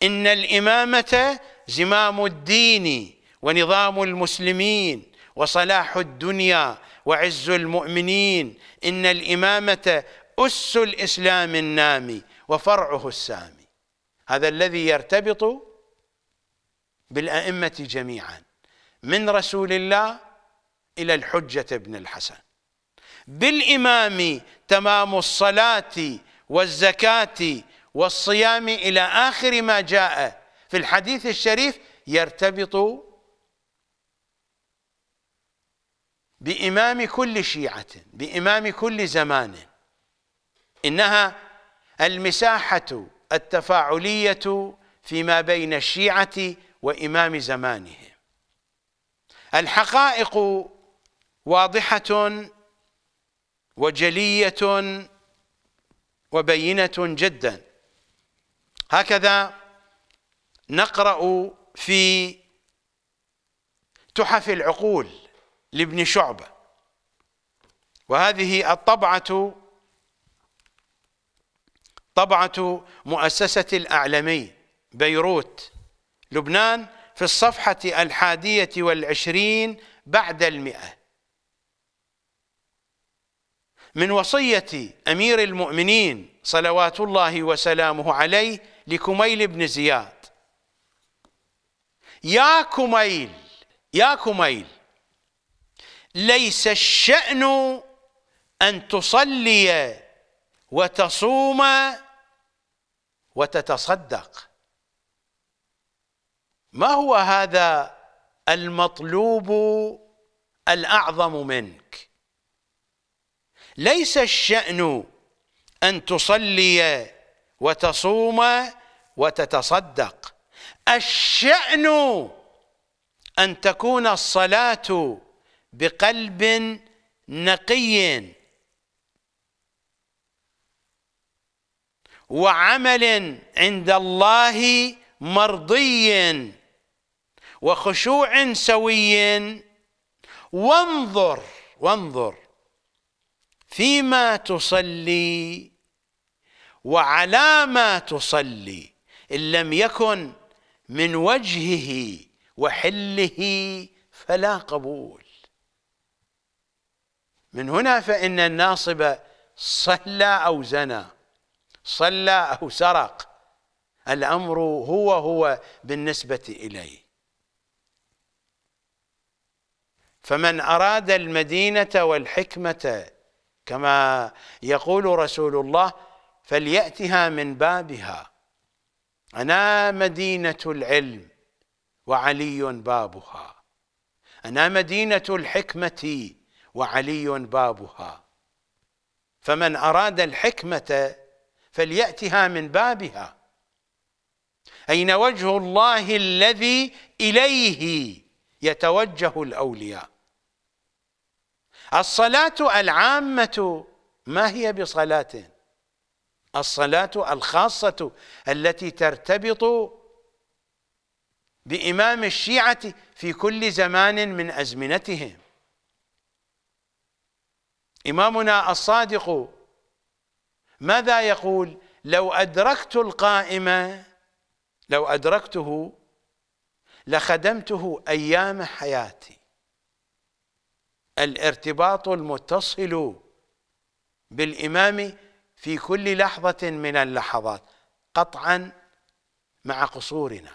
إن الإمامة زمام الدين ونظام المسلمين وصلاح الدنيا وعز المؤمنين إن الإمامة أس الإسلام النامي وفرعه السامي هذا الذي يرتبط بالأئمة جميعا من رسول الله إلى الحجة بن الحسن بالإمام تمام الصلاة والزكاة والصيام إلى آخر ما جاء في الحديث الشريف يرتبط بإمام كل شيعة بإمام كل زمان إنها المساحة التفاعلية فيما بين الشيعة وإمام زمانهم الحقائق واضحة وجلية وبينة جدا هكذا نقرأ في تحف العقول لابن شعبة وهذه الطبعة طبعة مؤسسة الأعلمي بيروت لبنان في الصفحة الحادية والعشرين بعد المئة من وصية أمير المؤمنين صلوات الله وسلامه عليه لكميل بن زياد يا كميل يا كميل ليس الشأن أن تصلي وتصوم وتتصدق ما هو هذا المطلوب الأعظم منك ليس الشأن أن تصلي وتصوم وتتصدق الشأن أن تكون الصلاة بقلب نقي وعمل عند الله مرضي وخشوع سوي وانظر وانظر فيما تصلي وعلى ما تصلي ان لم يكن من وجهه وحله فلا قبول من هنا فان الناصب صلى او زنى صلى او سرق الامر هو هو بالنسبه اليه فمن اراد المدينه والحكمه كما يقول رسول الله فليأتها من بابها أنا مدينة العلم وعلي بابها أنا مدينة الحكمة وعلي بابها فمن أراد الحكمة فليأتها من بابها أين وجه الله الذي إليه يتوجه الأولياء الصلاة العامة ما هي بصلاة الصلاة الخاصة التي ترتبط بإمام الشيعة في كل زمان من أزمنتهم إمامنا الصادق ماذا يقول لو أدركت القائمة لو أدركته لخدمته أيام حياتي الارتباط المتصل بالإمام في كل لحظة من اللحظات قطعا مع قصورنا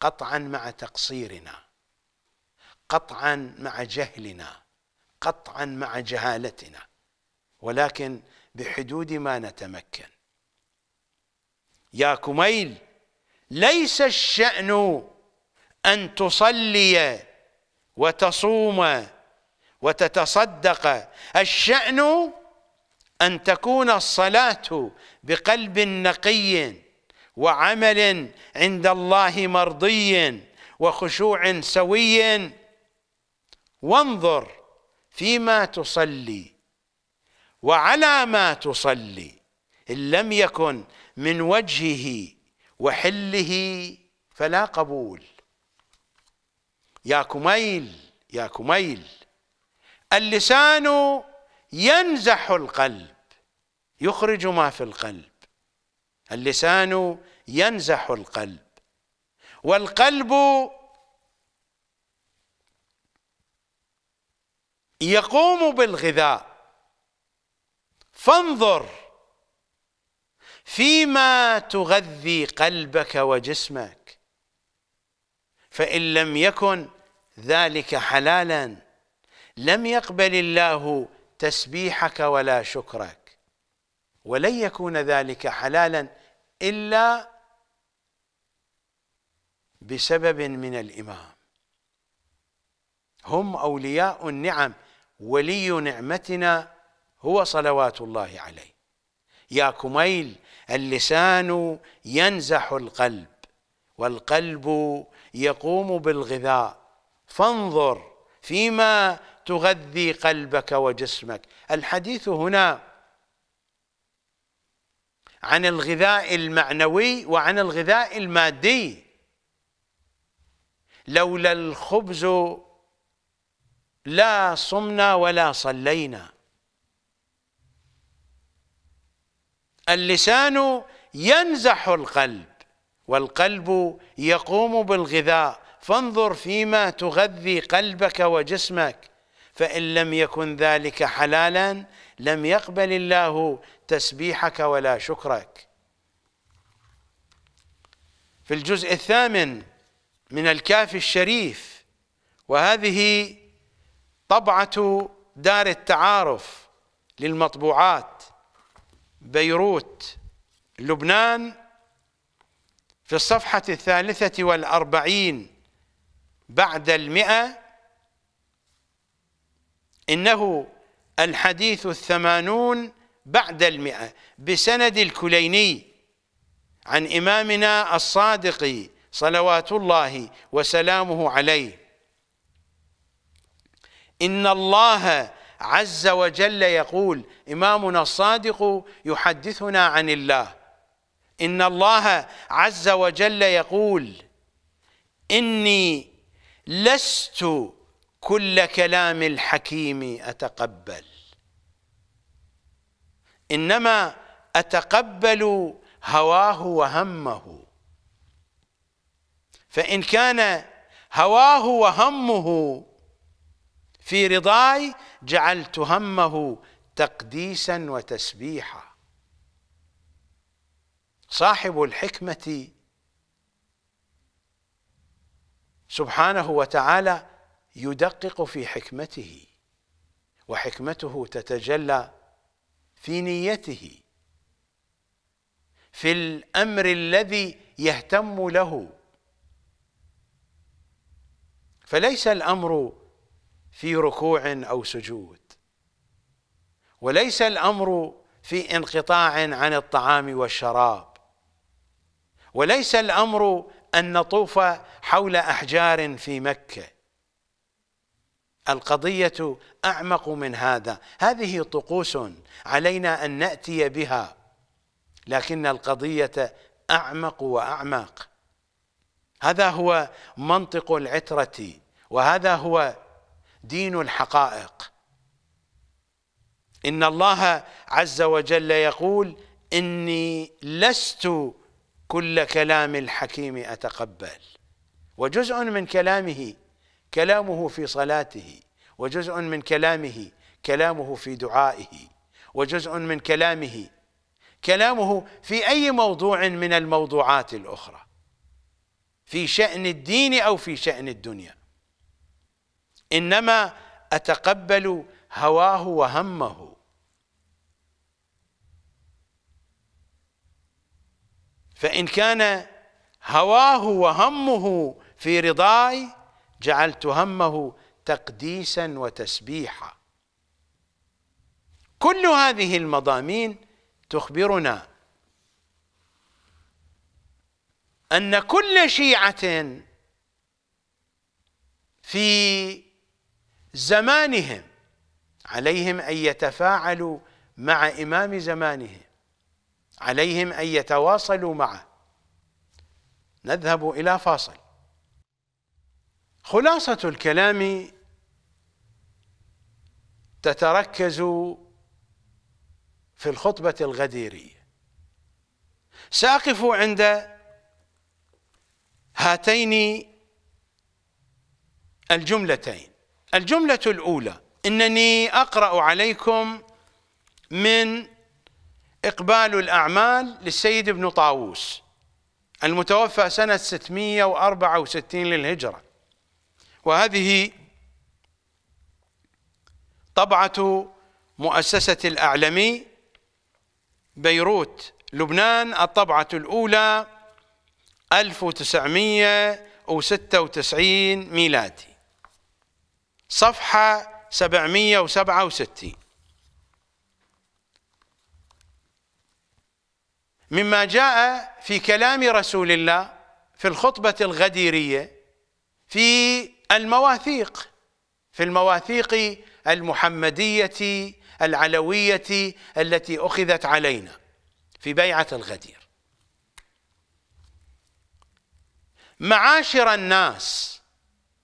قطعا مع تقصيرنا قطعا مع جهلنا قطعا مع جهالتنا ولكن بحدود ما نتمكن يا كميل ليس الشأن أن تصلي وتصوم وتتصدق الشأن أن تكون الصلاة بقلب نقي وعمل عند الله مرضي وخشوع سوي وانظر فيما تصلي وعلى ما تصلي إن لم يكن من وجهه وحله فلا قبول يا كميل يا كميل اللسان ينزح القلب يخرج ما في القلب اللسان ينزح القلب والقلب يقوم بالغذاء فانظر فيما تغذي قلبك وجسمك فإن لم يكن ذلك حلالا لم يقبل الله تسبيحك ولا شكرك ولن يكون ذلك حلالا إلا بسبب من الإمام هم أولياء النعم ولي نعمتنا هو صلوات الله عليه يا كميل اللسان ينزح القلب والقلب يقوم بالغذاء فانظر فيما تغذي قلبك وجسمك الحديث هنا عن الغذاء المعنوي وعن الغذاء المادي لولا الخبز لا صمنا ولا صلينا اللسان ينزح القلب والقلب يقوم بالغذاء فانظر فيما تغذي قلبك وجسمك فإن لم يكن ذلك حلالا لم يقبل الله تسبيحك ولا شكرك في الجزء الثامن من الكاف الشريف وهذه طبعة دار التعارف للمطبوعات بيروت لبنان في الصفحة الثالثة والأربعين بعد المئة إنه الحديث الثمانون بعد المئة بسند الكليني عن إمامنا الصادق صلوات الله وسلامه عليه إن الله عز وجل يقول إمامنا الصادق يحدثنا عن الله إن الله عز وجل يقول إني لست كل كلام الحكيم اتقبل انما اتقبل هواه وهمه فان كان هواه وهمه في رضاي جعلت همه تقديسا وتسبيحا صاحب الحكمه سبحانه وتعالى يدقق في حكمته وحكمته تتجلى في نيته في الامر الذي يهتم له فليس الامر في ركوع او سجود وليس الامر في انقطاع عن الطعام والشراب وليس الامر ان نطوف حول احجار في مكه القضية أعمق من هذا هذه طقوس علينا أن نأتي بها لكن القضية أعمق وأعمق هذا هو منطق العترة وهذا هو دين الحقائق إن الله عز وجل يقول إني لست كل كلام الحكيم أتقبل وجزء من كلامه كلامه في صلاته وجزء من كلامه كلامه في دعائه وجزء من كلامه كلامه في أي موضوع من الموضوعات الأخرى في شأن الدين أو في شأن الدنيا إنما أتقبل هواه وهمه فإن كان هواه وهمه في رضاي جعلت همه تقديسا وتسبيحا كل هذه المضامين تخبرنا ان كل شيعه في زمانهم عليهم ان يتفاعلوا مع امام زمانهم عليهم ان يتواصلوا معه نذهب الى فاصل خلاصة الكلام تتركز في الخطبة الغديرية سأقف عند هاتين الجملتين الجملة الأولى إنني أقرأ عليكم من إقبال الأعمال للسيد ابن طاووس المتوفى سنة 664 للهجرة وهذه طبعة مؤسسة الأعلمي بيروت لبنان الطبعة الأولى 1996 ميلادي صفحة 767 مما جاء في كلام رسول الله في الخطبة الغديرية في المواثيق في المواثيق المحمدية العلوية التي أخذت علينا في بيعة الغدير معاشر الناس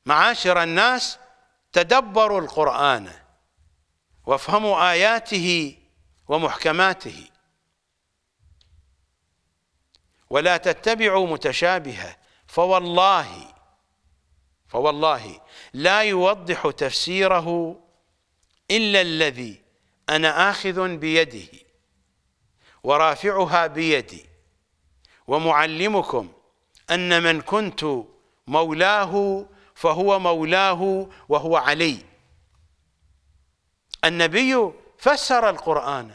معاشر الناس تدبروا القرآن وافهموا آياته ومحكماته ولا تتبعوا متشابهة فوالله فوالله لا يوضح تفسيره إلا الذي أنا آخذ بيده ورافعها بيدي ومعلمكم أن من كنت مولاه فهو مولاه وهو علي النبي فسر القرآن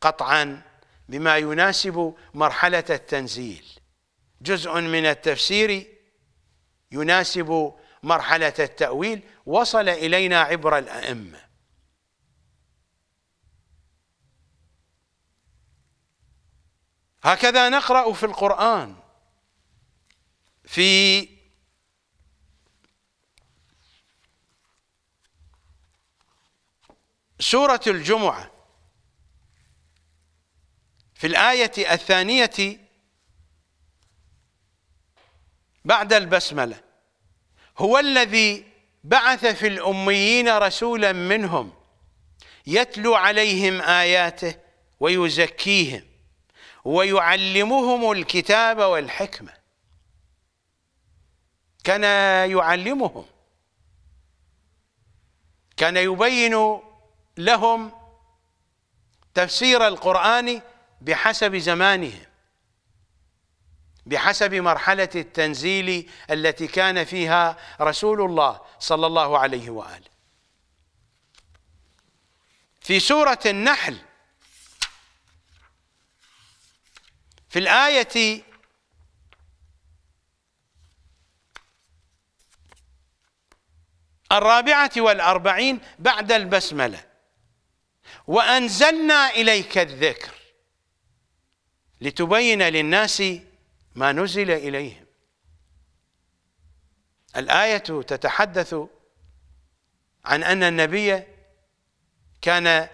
قطعا بما يناسب مرحلة التنزيل جزء من التفسير يناسب مرحلة التأويل وصل إلينا عبر الأئمة هكذا نقرأ في القرآن في سورة الجمعة في الآية الثانية بعد البسملة هو الذي بعث في الأميين رسولا منهم يتلو عليهم آياته ويزكيهم ويعلمهم الكتاب والحكمة كان يعلمهم كان يبين لهم تفسير القرآن بحسب زمانهم بحسب مرحلة التنزيل التي كان فيها رسول الله صلى الله عليه وآله في سورة النحل في الآية الرابعة والأربعين بعد البسملة وأنزلنا إليك الذكر لتبين للناس ما نزل إليهم الآية تتحدث عن أن النبي كان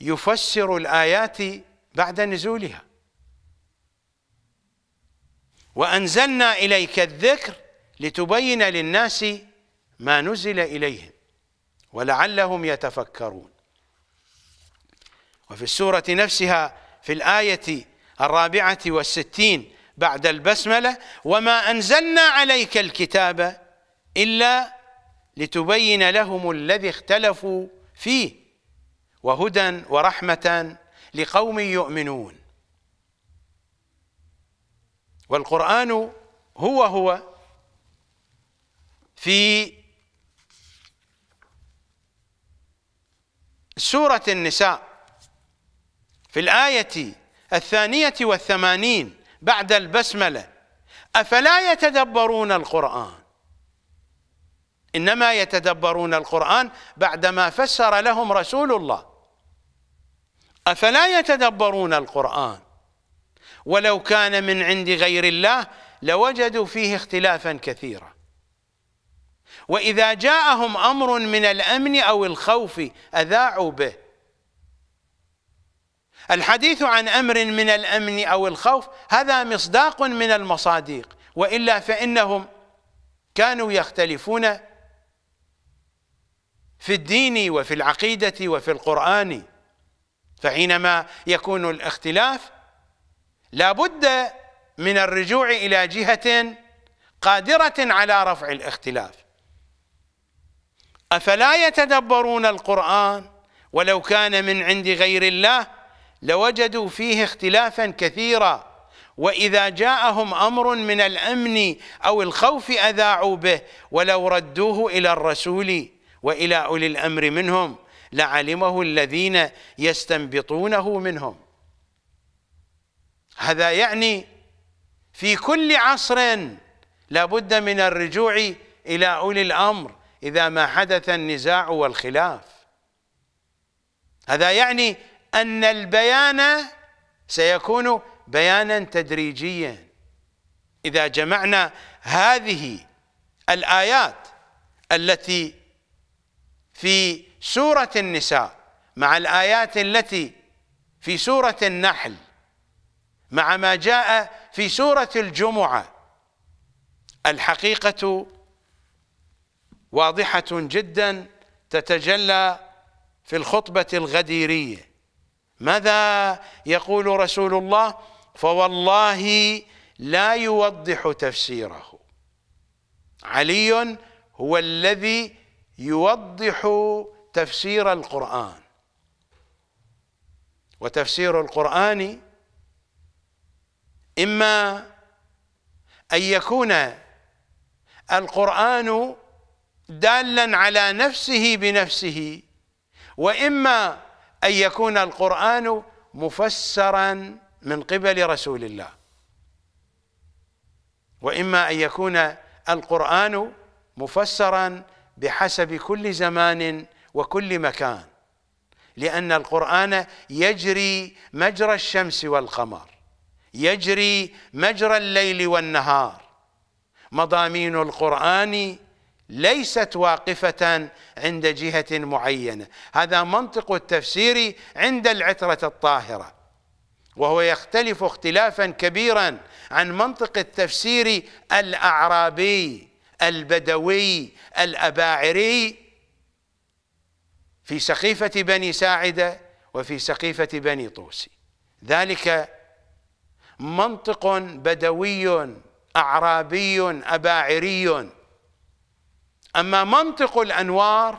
يفسر الآيات بعد نزولها وأنزلنا إليك الذكر لتبين للناس ما نزل إليهم ولعلهم يتفكرون وفي السورة نفسها في الآية الرابعة والستين بعد البسملة وما أنزلنا عليك الكتاب إلا لتبين لهم الذي اختلفوا فيه وهدى ورحمة لقوم يؤمنون والقرآن هو هو في سورة النساء في الآية الثانية والثمانين بعد البسملة أفلا يتدبرون القرآن إنما يتدبرون القرآن بعدما فسر لهم رسول الله أفلا يتدبرون القرآن ولو كان من عند غير الله لوجدوا فيه اختلافا كثيرا وإذا جاءهم أمر من الأمن أو الخوف أذاعوا به الحديث عن أمر من الأمن أو الخوف هذا مصداق من المصادق وإلا فإنهم كانوا يختلفون في الدين وفي العقيدة وفي القرآن فحينما يكون الاختلاف لا بد من الرجوع إلى جهة قادرة على رفع الاختلاف أفلا يتدبرون القرآن ولو كان من عند غير الله لوجدوا فيه اختلافا كثيرا واذا جاءهم امر من الامن او الخوف اذاعوا به ولو ردوه الى الرسول والى اولي الامر منهم لعلمه الذين يستنبطونه منهم هذا يعني في كل عصر لابد من الرجوع الى اولي الامر اذا ما حدث النزاع والخلاف هذا يعني أن البيان سيكون بيانا تدريجيا إذا جمعنا هذه الآيات التي في سورة النساء مع الآيات التي في سورة النحل مع ما جاء في سورة الجمعة الحقيقة واضحة جدا تتجلى في الخطبة الغديرية ماذا يقول رسول الله فوالله لا يوضح تفسيره علي هو الذي يوضح تفسير القرآن وتفسير القرآن إما أن يكون القرآن دالا على نفسه بنفسه وإما أن يكون القرآن مفسرا من قبل رسول الله وإما أن يكون القرآن مفسرا بحسب كل زمان وكل مكان لأن القرآن يجري مجرى الشمس والقمر يجري مجرى الليل والنهار مضامين القرآن ليست واقفة عند جهة معينة هذا منطق التفسير عند العترة الطاهرة وهو يختلف اختلافا كبيرا عن منطق التفسير الأعرابي البدوي الأباعري في سقيفة بني ساعدة وفي سقيفة بني طوسي ذلك منطق بدوي أعرابي أباعري أما منطق الأنوار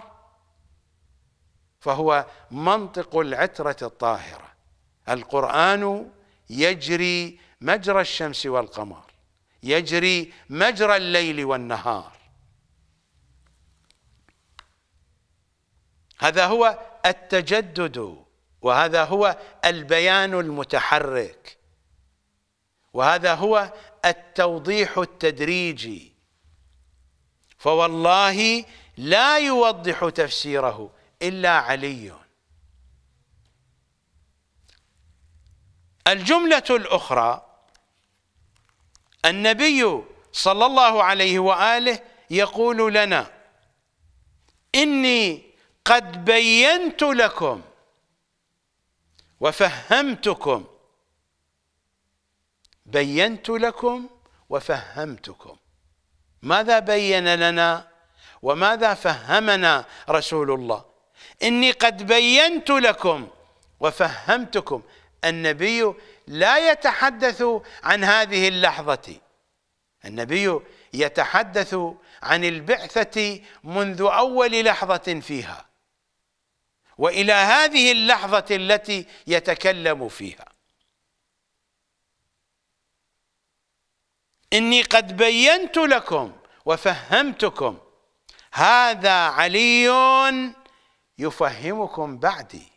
فهو منطق العترة الطاهرة القرآن يجري مجرى الشمس والقمر يجري مجرى الليل والنهار هذا هو التجدد وهذا هو البيان المتحرك وهذا هو التوضيح التدريجي فوالله لا يوضح تفسيره إلا علي الجملة الأخرى النبي صلى الله عليه وآله يقول لنا إني قد بينت لكم وفهمتكم بينت لكم وفهمتكم ماذا بين لنا وماذا فهمنا رسول الله إني قد بينت لكم وفهمتكم النبي لا يتحدث عن هذه اللحظة النبي يتحدث عن البعثة منذ أول لحظة فيها وإلى هذه اللحظة التي يتكلم فيها إني قد بينت لكم وفهمتكم هذا علي يفهمكم بعدي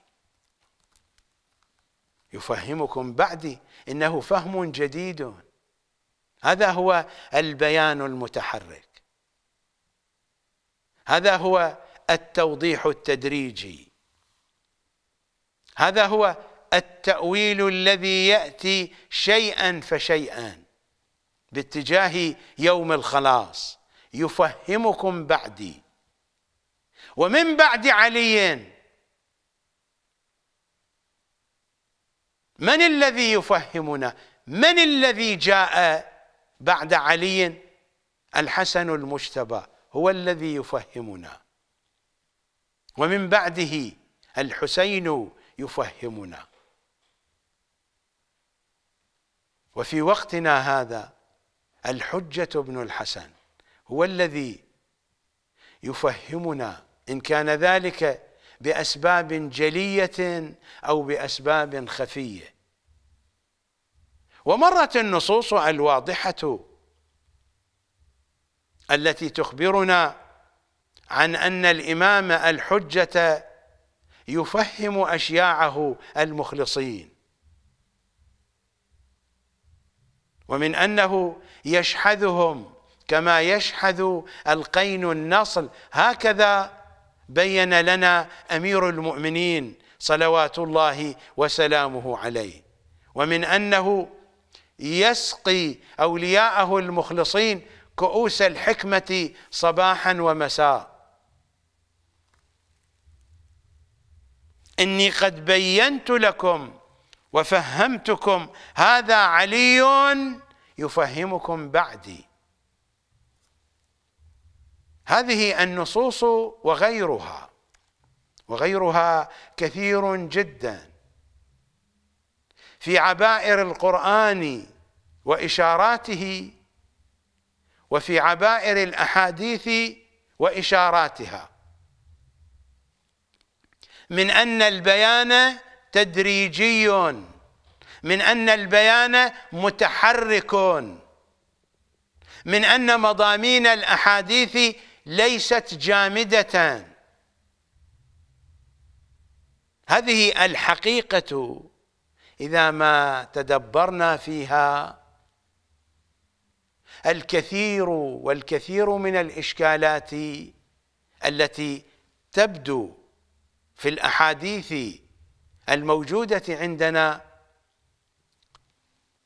يفهمكم بعدي إنه فهم جديد هذا هو البيان المتحرك هذا هو التوضيح التدريجي هذا هو التأويل الذي يأتي شيئا فشيئا باتجاه يوم الخلاص يفهمكم بعدي ومن بعد علي من الذي يفهمنا من الذي جاء بعد علي الحسن المجتبى هو الذي يفهمنا ومن بعده الحسين يفهمنا وفي وقتنا هذا الحجة ابن الحسن هو الذي يفهمنا إن كان ذلك بأسباب جلية أو بأسباب خفية ومرت النصوص الواضحة التي تخبرنا عن أن الإمام الحجة يفهم أشياعه المخلصين ومن أنه يشحذهم كما يشحذ القين النصل هكذا بين لنا أمير المؤمنين صلوات الله وسلامه عليه ومن أنه يسقي أولياءه المخلصين كؤوس الحكمة صباحا ومساء إني قد بينت لكم وفهمتكم هذا علي يفهمكم بعدي هذه النصوص وغيرها وغيرها كثير جدا في عبائر القرآن وإشاراته وفي عبائر الأحاديث وإشاراتها من أن البيان تدريجي من أن البيان متحرك من أن مضامين الأحاديث ليست جامدة هذه الحقيقة إذا ما تدبرنا فيها الكثير والكثير من الإشكالات التي تبدو في الأحاديث الموجودة عندنا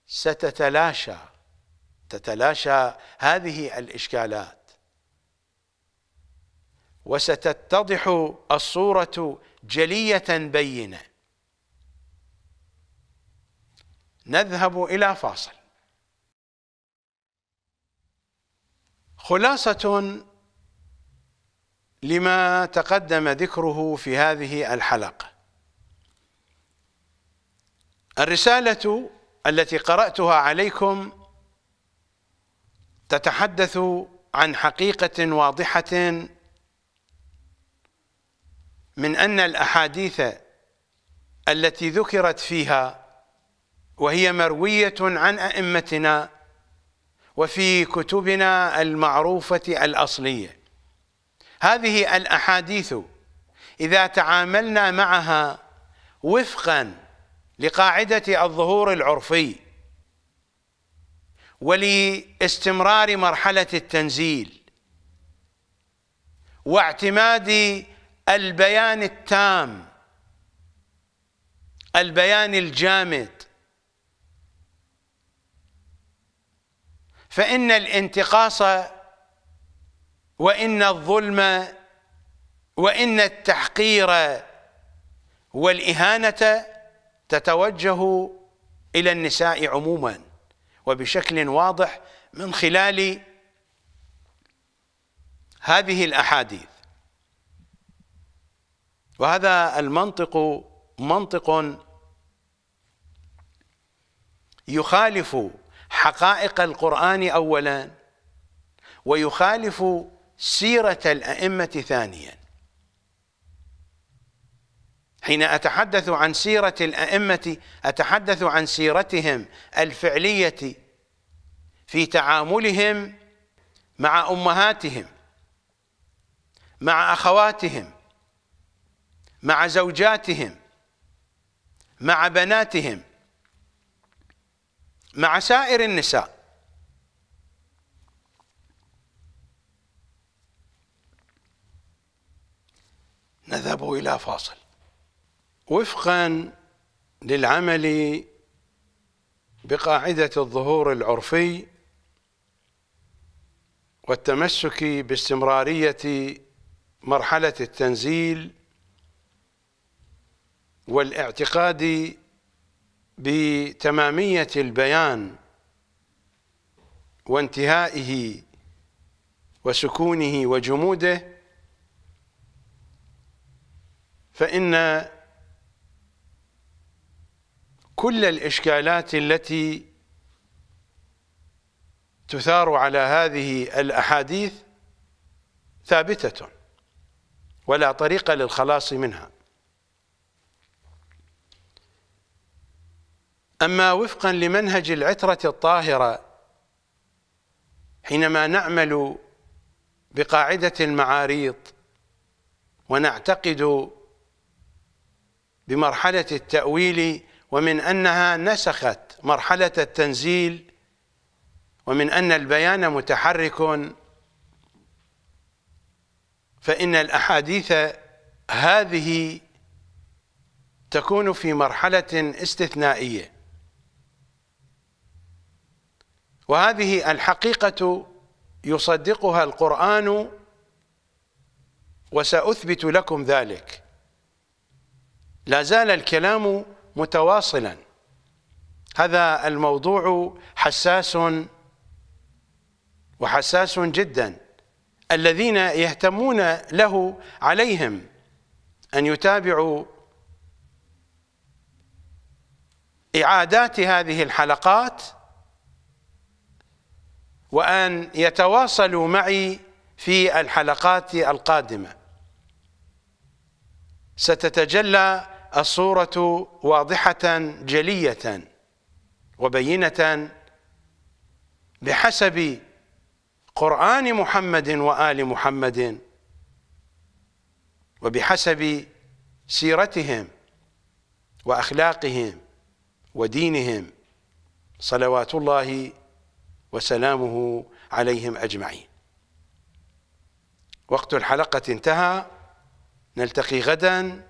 ستتلاشى تتلاشى هذه الإشكالات وستتضح الصورة جلية بينة نذهب إلى فاصل خلاصة لما تقدم ذكره في هذه الحلقه الرسالة التي قرأتها عليكم تتحدث عن حقيقة واضحة من أن الأحاديث التي ذكرت فيها وهي مروية عن أئمتنا وفي كتبنا المعروفة الأصلية هذه الأحاديث إذا تعاملنا معها وفقا لقاعدة الظهور العرفي ولاستمرار مرحلة التنزيل واعتماد البيان التام البيان الجامد فإن الانتقاص وإن الظلم وإن التحقير والإهانة تتوجه إلى النساء عموما وبشكل واضح من خلال هذه الأحاديث وهذا المنطق منطق يخالف حقائق القرآن اولا ويخالف سيرة الأئمة ثانيا حين أتحدث عن سيرة الأئمة أتحدث عن سيرتهم الفعلية في تعاملهم مع أمهاتهم مع أخواتهم مع زوجاتهم مع بناتهم مع سائر النساء نذهب إلى فاصل وفقا للعمل بقاعدة الظهور العرفي والتمسك باستمرارية مرحلة التنزيل والاعتقاد بتمامية البيان وانتهائه وسكونه وجموده فإن كل الإشكالات التي تثار على هذه الأحاديث ثابتة ولا طريق للخلاص منها أما وفقا لمنهج العترة الطاهرة حينما نعمل بقاعدة المعاريض ونعتقد بمرحلة التأويل ومن أنها نسخت مرحلة التنزيل ومن أن البيان متحرك فإن الأحاديث هذه تكون في مرحلة استثنائية وهذه الحقيقة يصدقها القرآن وسأثبت لكم ذلك لا زال الكلام متواصلا هذا الموضوع حساس وحساس جدا الذين يهتمون له عليهم أن يتابعوا إعادات هذه الحلقات وأن يتواصلوا معي في الحلقات القادمة ستتجلى الصورة واضحة جلية وبينة بحسب قرآن محمد وآل محمد وبحسب سيرتهم وأخلاقهم ودينهم صلوات الله وسلامه عليهم أجمعين وقت الحلقة انتهى نلتقي غدا